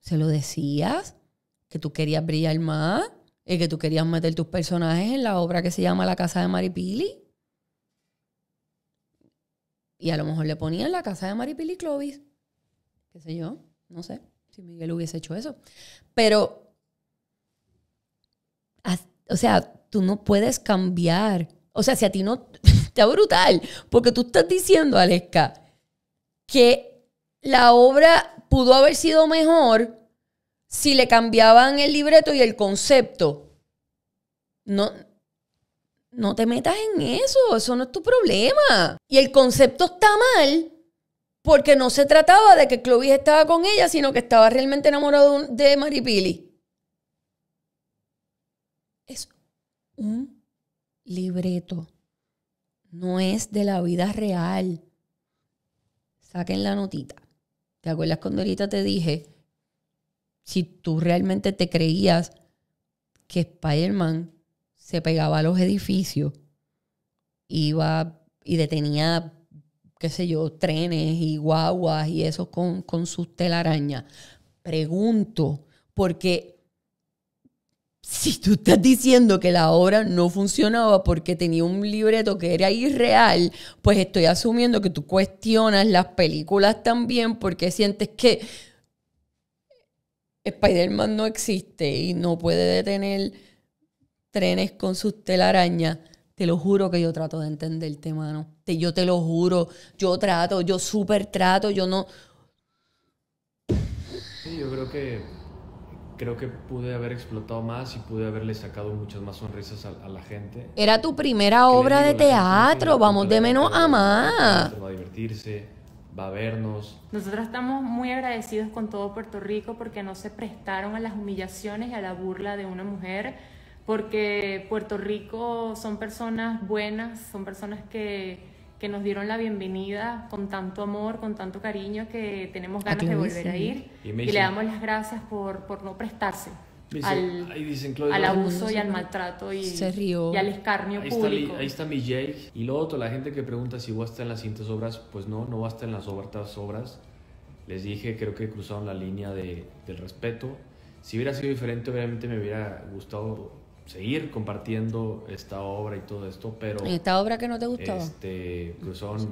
Se lo decías que tú querías brillar más y que tú querías meter tus personajes en la obra que se llama La Casa de Maripili. Y a lo mejor le ponían La Casa de Maripili Clovis. Qué sé yo, no sé si Miguel hubiese hecho eso. Pero, o sea, tú no puedes cambiar. O sea, si a ti no... Está brutal, porque tú estás diciendo, Aleska, que la obra pudo haber sido mejor si le cambiaban el libreto y el concepto. No, no te metas en eso, eso no es tu problema. Y el concepto está mal porque no se trataba de que Clovis estaba con ella, sino que estaba realmente enamorado de Maripili. Es un libreto, no es de la vida real. Saquen la notita. ¿Te acuerdas cuando ahorita te dije si tú realmente te creías que Spider-Man se pegaba a los edificios, iba y detenía, qué sé yo, trenes y guaguas y eso con, con sus telarañas. Pregunto, porque si tú estás diciendo que la obra no funcionaba porque tenía un libreto que era irreal, pues estoy asumiendo que tú cuestionas las películas también porque sientes que Spider-Man no existe y no puede detener trenes con sus telarañas, te lo juro que yo trato de entenderte, mano. Te, yo te lo juro. Yo trato, yo súper trato, yo no. Sí, yo creo que creo que pude haber explotado más y pude haberle sacado muchas más sonrisas a, la gente. Era tu primera obra de teatro, vamos de menos a más. a divertirse va a vernos. Nosotros estamos muy agradecidos con todo Puerto Rico porque no se prestaron a las humillaciones y a la burla de una mujer, porque Puerto Rico son personas buenas, son personas que, que nos dieron la bienvenida con tanto amor, con tanto cariño que tenemos ganas de volver a ir. Y, y le damos las gracias por, por no prestarse al, dicen al, abuso y al maltrato y, al escarnio ahí público. Está, ahí está mi Jake. Y lo otro, la gente que pregunta si va a estar en las siguientes obras, pues no, no va a estar en las otras obras. Les dije, creo que cruzaron la línea de, del respeto. Si hubiera sido diferente, obviamente me hubiera gustado seguir compartiendo esta obra y todo esto, pero... ¿Esta obra que no te gustó? Este, cruzaron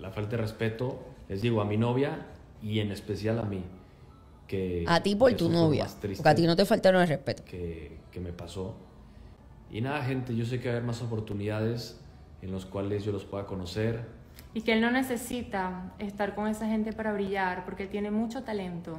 la falta de respeto, les digo, a mi novia y en especial a mí a ti por tu novia. Porque a ti no te faltaron el respeto. Que, me pasó. Y nada, gente, yo sé que va a haber más oportunidades en los cuales yo los pueda conocer. Y que él no necesita estar con esa gente para brillar, porque tiene mucho talento.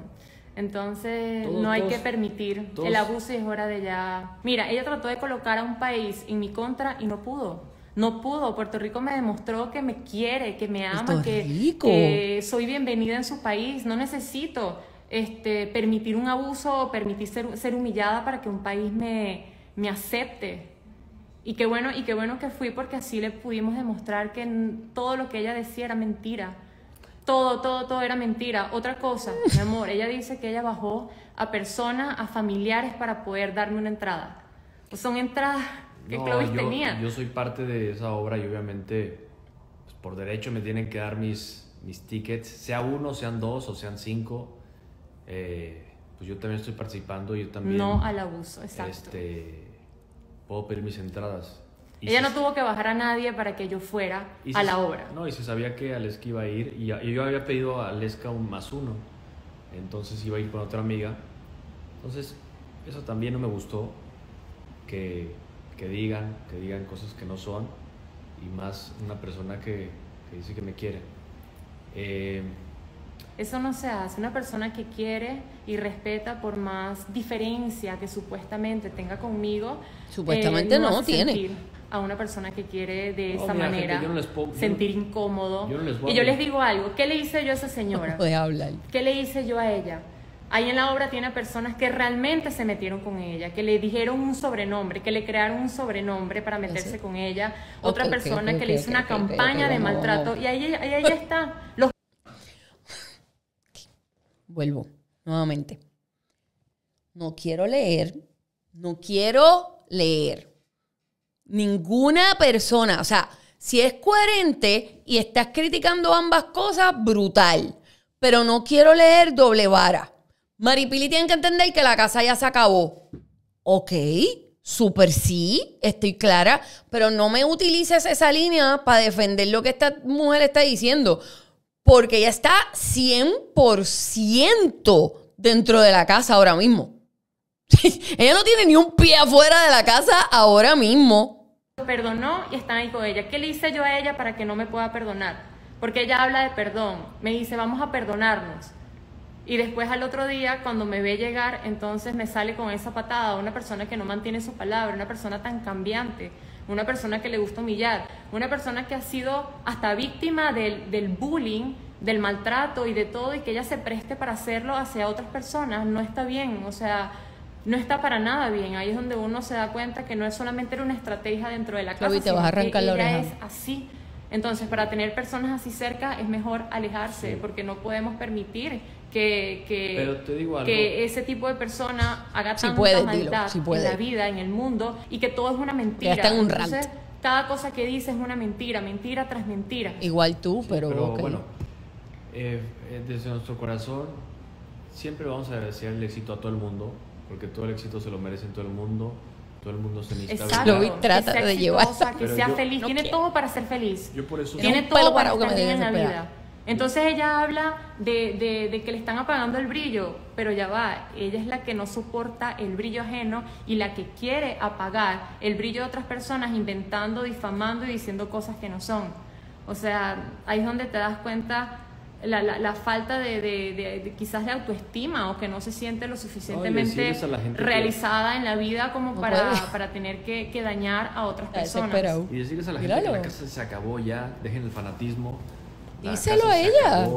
Entonces no hay que permitir el abuso y es hora de ya... Mira, ella trató de colocar a un país en mi contra y no pudo. No pudo. Puerto Rico me demostró que me quiere, que me ama, que, que soy bienvenida en su país. No necesito este, permitir un abuso, o permitir ser, ser humillada para que un país me, me acepte. Y qué bueno, y qué bueno que fui porque así le pudimos demostrar que todo lo que ella decía era mentira. Todo, todo, todo era mentira. Otra cosa, mi amor, ella dice que ella bajó a personas, a familiares para poder darme una entrada. Pues son entradas que Clovis yo, tenía. Yo soy parte de esa obra y obviamente pues, por derecho me tienen que dar mis, mis tickets, sea uno, sean dos o sean cinco. Eh, pues yo también estoy participando, yo también... No al abuso, exacto. Este, puedo pedir mis entradas. Ella no tuvo que bajar a nadie para que yo fuera a la obra. No, y se sabía que Aleska iba a ir, y, yo había pedido a Aleska un más uno, entonces iba a ir con otra amiga. Entonces, eso también no me gustó, que, que digan, que digan cosas que no son, y más una persona que, que dice que me quiere. Eh, eso no se hace. Una persona que quiere y respeta por más diferencia que supuestamente tenga conmigo. Supuestamente eh, no, tiene. A una persona que quiere de esa manera sentir incómodo. y yo les digo algo. ¿Qué le hice yo a esa señora? puede hablar. ¿Qué le hice yo a ella? Ahí en la obra tiene personas que realmente se metieron con ella, que le dijeron un sobrenombre, que le crearon un sobrenombre para meterse con ella, otra persona que le hizo una campaña de maltrato y ahí, ahí, ahí está vuelvo nuevamente. No quiero leer, no quiero leer. Ninguna persona, o sea, si es coherente y estás criticando ambas cosas, brutal. Pero no quiero leer doble vara. Maripili tiene que entender que la casa ya se acabó. Ok, súper sí, estoy clara, pero no me utilices esa línea para defender lo que esta mujer está diciendo porque ella está 100% dentro de la casa ahora mismo. ella no tiene ni un pie afuera de la casa ahora mismo. Perdonó y está ahí con ella. ¿Qué le hice yo a ella para que no me pueda perdonar? Porque ella habla de perdón, me dice, vamos a perdonarnos. Y después al otro día, cuando me ve llegar, entonces me sale con esa patada una persona que no mantiene su palabra, una persona tan cambiante, una persona que le gusta humillar, una persona que ha sido hasta víctima del, bullying, del maltrato y de todo, y que ella se preste para hacerlo hacia otras personas, no está bien, o sea, no está para nada bien. Ahí es donde uno se da cuenta que no es solamente una estrategia dentro de la clase, es así. Entonces, para tener personas así cerca es mejor alejarse, porque no podemos permitir que, que, que ese tipo de persona haga si tanta en la vida, en el mundo, y que todo es una mentira. está en un cada cosa que dices es una mentira, mentira tras mentira. Igual tú, pero, bueno, eh, eh, desde nuestro corazón siempre vamos a agradecer el éxito a todo el mundo, porque todo el éxito se lo merece en todo el mundo todo el mundo se necesita Exacto, y trata que sea de exitosa, llevar que sea feliz tiene todo para ser feliz tiene todo para estar bien en la vida entonces ella habla de, que le están apagando el brillo, pero ya va, ella es la que no soporta el brillo ajeno y la que quiere apagar el brillo de otras personas inventando, difamando y diciendo cosas que no son. O sea, ahí es donde te das cuenta la, falta de, de, de autoestima o que no se siente lo suficientemente realizada en la vida como para, tener que, dañar a otras personas. Y decirles a la gente que la casa se acabó ya, dejen el fanatismo Díselo a ella.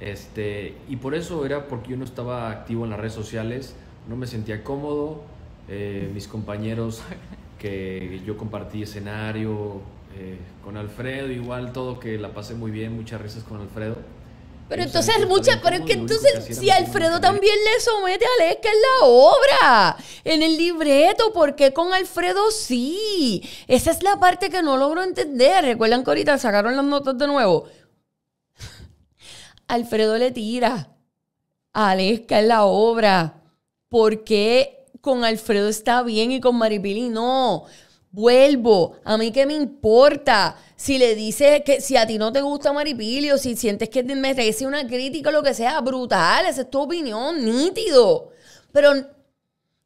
este, y por eso era porque yo no estaba activo en las redes sociales, no me sentía cómodo. Eh, mis compañeros que yo compartí escenario eh, con Alfredo, igual todo que la pasé muy bien, muchas risas con Alfredo. Pero entonces, mucha, pero que entonces, si Alfredo también le somete a leer que es la obra, en el libreto, porque con Alfredo sí? Esa es la parte que no logro entender. Recuerdan que ahorita sacaron las notas de nuevo. Alfredo le tira a en la obra? ¿Por qué con Alfredo está bien y con Maripili no? Vuelvo, a mí qué me importa si le dices que si a ti no te gusta Maripili o si sientes que me merece una crítica o lo que sea, brutal, esa es tu opinión, nítido. Pero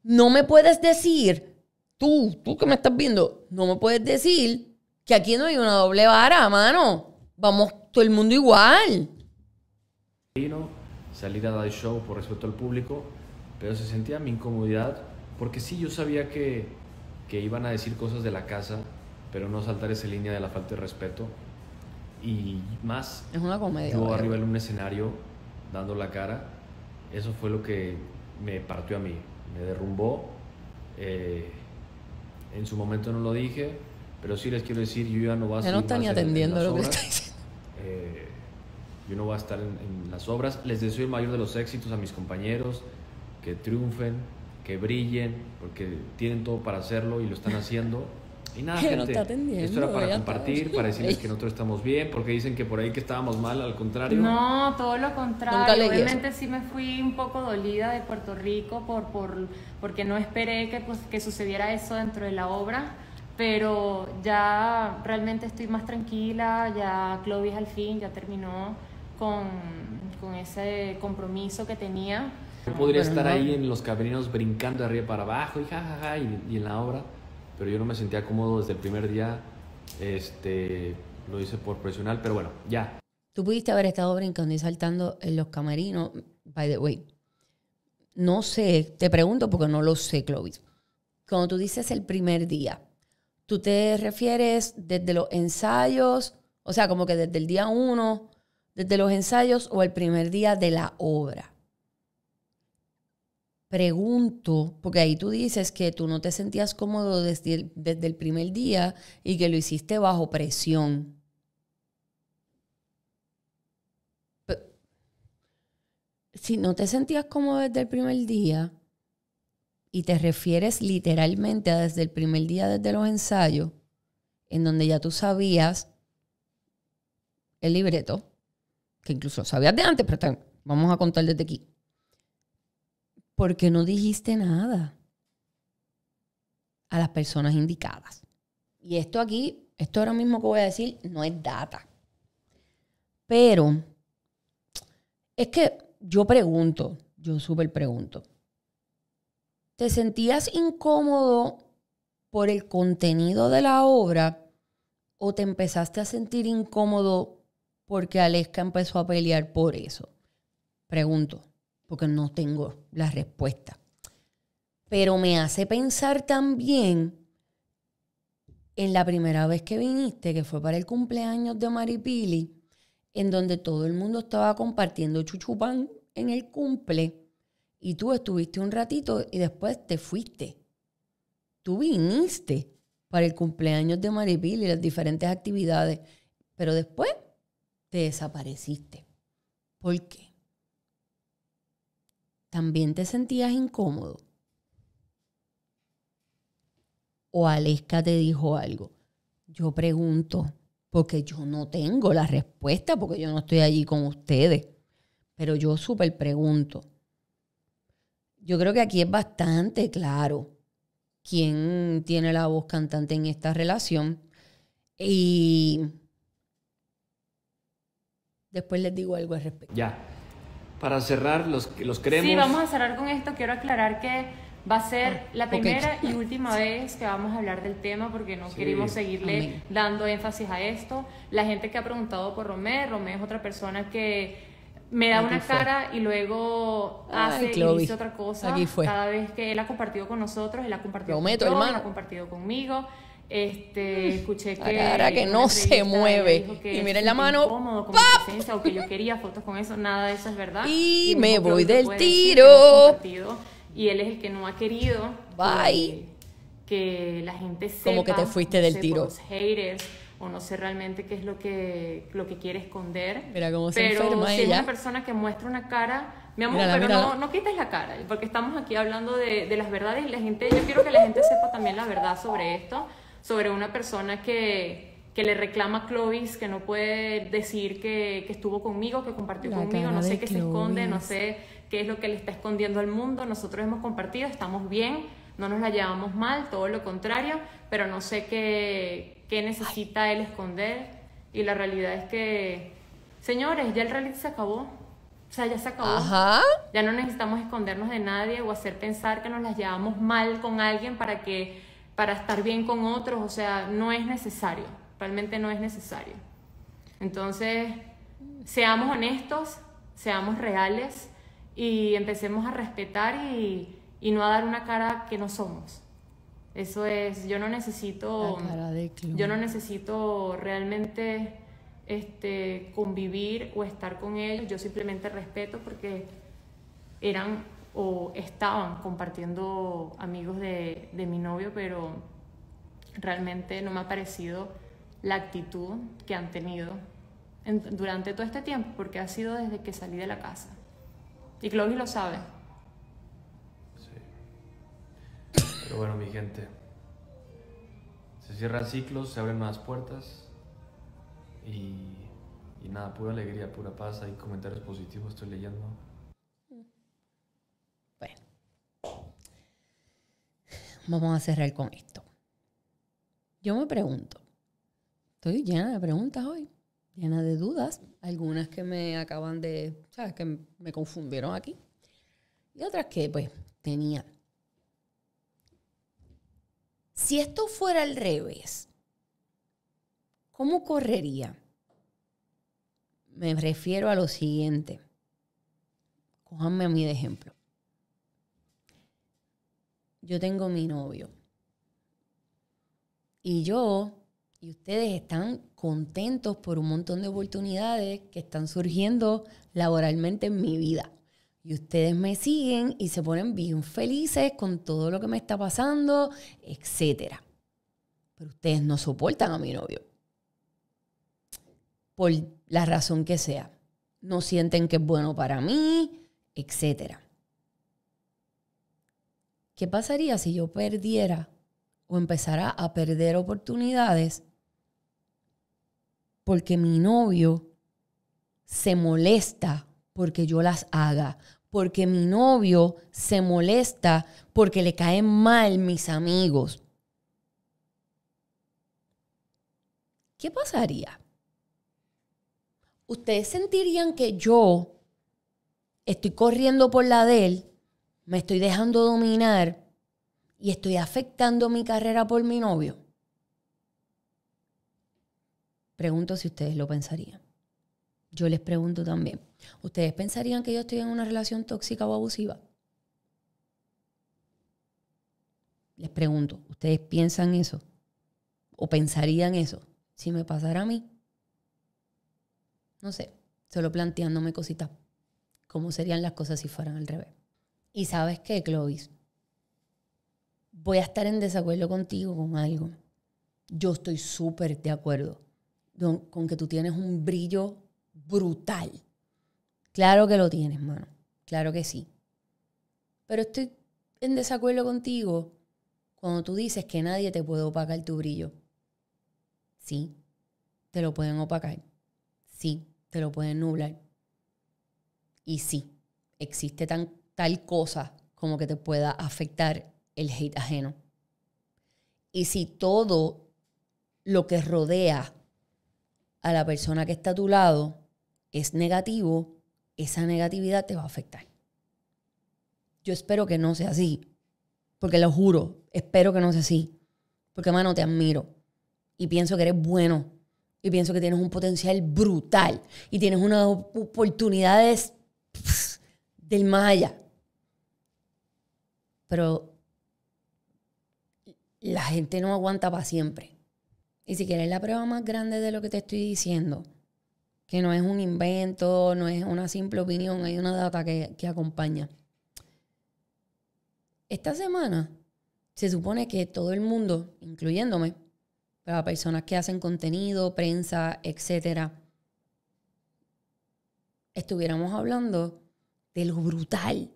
no me puedes decir, tú, tú que me estás viendo, no me puedes decir que aquí no hay una doble vara, mano. Vamos todo el mundo igual salir a dar show por respeto al público, pero se sentía mi incomodidad porque sí, yo sabía que, que iban a decir cosas de la casa, pero no saltar esa línea de la falta de respeto. Y más, es una comedia. Yo arriba en un escenario dando la cara, eso fue lo que me partió a mí, me derrumbó. Eh, en su momento no lo dije, pero sí les quiero decir, yo ya no voy a... no están ni atendiendo lo que está diciendo. Eh, yo no voy a estar en, las obras. Les deseo el mayor de los éxitos a mis compañeros, que triunfen, que brillen, porque tienen todo para hacerlo y lo están haciendo. Y nada, gente, esto era para compartir, para decirles que nosotros estamos bien, porque dicen que por ahí que estábamos mal, al contrario. No, todo lo contrario. Obviamente sí me fui un poco dolida de Puerto Rico por, por porque no esperé que, pues, que sucediera eso dentro de la obra, pero ya realmente estoy más tranquila, ya Clovis al fin ya terminó con, con ese compromiso que tenía. Yo podría estar ahí en los camerinos brincando de arriba para abajo y jajaja y, en la obra, pero yo no me sentía cómodo desde el primer día. Este, lo hice por profesional, pero bueno, ya. Tú pudiste haber estado brincando y saltando en los camerinos, by the way. No sé, te pregunto porque no lo sé, Clovis. Cuando tú dices el primer día, ¿tú te refieres desde los ensayos? O sea, como que desde el día uno desde los ensayos o el primer día de la obra. Pregunto, porque ahí tú dices que tú no te sentías cómodo desde el, desde el primer día y que lo hiciste bajo presión. si no te sentías cómodo desde el primer día y te refieres literalmente a desde el primer día, desde los ensayos, en donde ya tú sabías el libreto, que incluso sabías de antes, pero vamos a contar desde aquí. ¿Por qué no dijiste nada a las personas indicadas? Y esto aquí, esto ahora mismo que voy a decir, no es data. Pero es que yo pregunto, yo súper pregunto. ¿Te sentías incómodo por el contenido de la obra o te empezaste a sentir incómodo porque Aleska empezó a pelear por eso? Pregunto, porque no tengo la respuesta. Pero me hace pensar también en la primera vez que viniste, que fue para el cumpleaños de Maripili, en donde todo el mundo estaba compartiendo chuchupán en el cumple y tú estuviste un ratito y después te fuiste. Tú viniste para el cumpleaños de Maripili, las diferentes actividades, pero después te desapareciste. ¿Por qué? ¿También te sentías incómodo? ¿O Aleska te dijo algo? Yo pregunto, porque yo no tengo la respuesta, porque yo no estoy allí con ustedes. Pero yo súper pregunto. Yo creo que aquí es bastante claro quién tiene la voz cantante en esta relación. Y Después les digo algo al respecto. Ya. Para cerrar, los, los queremos. Sí, vamos a cerrar con esto. Quiero aclarar que va a ser ah, la primera y última vez que vamos a hablar del tema porque no queremos seguirle dando énfasis a esto. La gente que ha preguntado por Romé, Romé es otra persona que me da una cara y luego hace y dice otra cosa. fue. Cada vez que él ha compartido con nosotros, él ha compartido con yo, él ha compartido conmigo. Este, mm. escuché que. Ahora que no se mueve. Y miren la mano. Incómodo o que yo quería fotos con eso, nada de eso es verdad. Y, me voy del tiro. Y él es el que no ha querido. Bye. Que, la gente sepa. Como que te fuiste del tiro. o no sé realmente qué es lo que, lo que quiere esconder. Mira cómo se pero si es una persona que muestra una cara. Mi amor, pero No, no quites la cara, porque estamos aquí hablando de, de las verdades y la gente, yo quiero que la gente sepa también la verdad sobre esto sobre una persona que, que le reclama a Clovis que no puede decir que, estuvo conmigo, que compartió conmigo, no sé qué se esconde, no sé qué es lo que le está escondiendo al mundo. Nosotros hemos compartido, estamos bien, no nos la llevamos mal, todo lo contrario, pero no sé qué, qué necesita él esconder. Y la realidad es que, señores, ya el reality se acabó. O sea, ya se acabó. Ya no necesitamos escondernos de nadie o hacer pensar que nos la llevamos mal con alguien para que para estar bien con otros, o sea, no es necesario, realmente no es necesario. Entonces, seamos honestos, seamos reales y empecemos a respetar y, no a dar una cara que no somos. Eso es, yo no necesito, yo no necesito realmente este, convivir o estar con ellos, yo simplemente respeto porque eran o estaban compartiendo amigos de, mi novio, pero realmente no me ha parecido la actitud que han tenido durante todo este tiempo, porque ha sido desde que salí de la casa. Y Chloe lo sabe. Sí. Pero bueno, mi gente, se cierran ciclos, se abren más puertas y, y nada, pura alegría, pura paz, hay comentarios positivos, estoy leyendo. vamos a cerrar con esto. Yo me pregunto, estoy llena de preguntas hoy, llena de dudas, algunas que me acaban de, ¿sabes? Que me confundieron aquí. Y otras que pues tenía. Si esto fuera al revés, ¿cómo correría? Me refiero a lo siguiente. Cojanme a mí de ejemplo yo tengo mi novio. Y yo y ustedes están contentos por un montón de oportunidades que están surgiendo laboralmente en mi vida. Y ustedes me siguen y se ponen bien felices con todo lo que me está pasando, etc. Pero ustedes no soportan a mi novio. Por la razón que sea. No sienten que es bueno para mí, etcétera. ¿qué pasaría si yo perdiera o empezara a perder oportunidades porque mi novio se molesta porque yo las haga? Porque mi novio se molesta porque le caen mal mis amigos. ¿Qué pasaría? ¿Ustedes sentirían que yo estoy corriendo por la de él me estoy dejando dominar y estoy afectando mi carrera por mi novio? Pregunto si ustedes lo pensarían. Yo les pregunto también, ¿ustedes pensarían que yo estoy en una relación tóxica o abusiva? Les pregunto, ¿ustedes piensan eso? ¿O pensarían eso si me pasara a mí? No sé, solo planteándome cositas, cómo serían las cosas si fueran al revés. Y sabes qué, Clovis, voy a estar en desacuerdo contigo con algo. Yo estoy súper de acuerdo con que tú tienes un brillo brutal. Claro que lo tienes, mano. Claro que sí. Pero estoy en desacuerdo contigo cuando tú dices que nadie te puede opacar tu brillo. Sí, te lo pueden opacar. Sí, te lo pueden nublar. Y sí, existe tan, tal cosa como que te pueda afectar el hate ajeno. Y si todo lo que rodea a la persona que está a tu lado es negativo, esa negatividad te va a afectar. Yo espero que no sea así, porque lo juro, espero que no sea así, porque mano, te admiro y pienso que eres bueno y pienso que tienes un potencial brutal y tienes unas oportunidades del más pero la gente no aguanta para siempre. Y si quieres la prueba más grande de lo que te estoy diciendo, que no es un invento, no es una simple opinión, hay una data que, acompaña. Esta semana se supone que todo el mundo, incluyéndome, las personas que hacen contenido, prensa, etcétera, estuviéramos hablando de lo brutal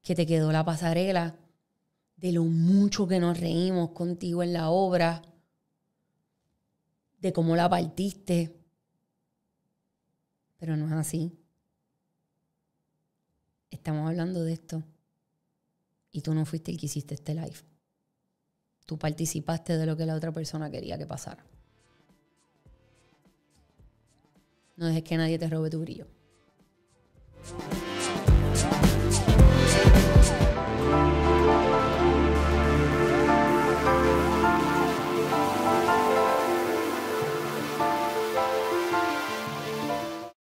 que te quedó la pasarela de lo mucho que nos reímos contigo en la obra, de cómo la partiste. Pero no es así. Estamos hablando de esto. Y tú no fuiste el que hiciste este live. Tú participaste de lo que la otra persona quería que pasara. No dejes que nadie te robe tu brillo.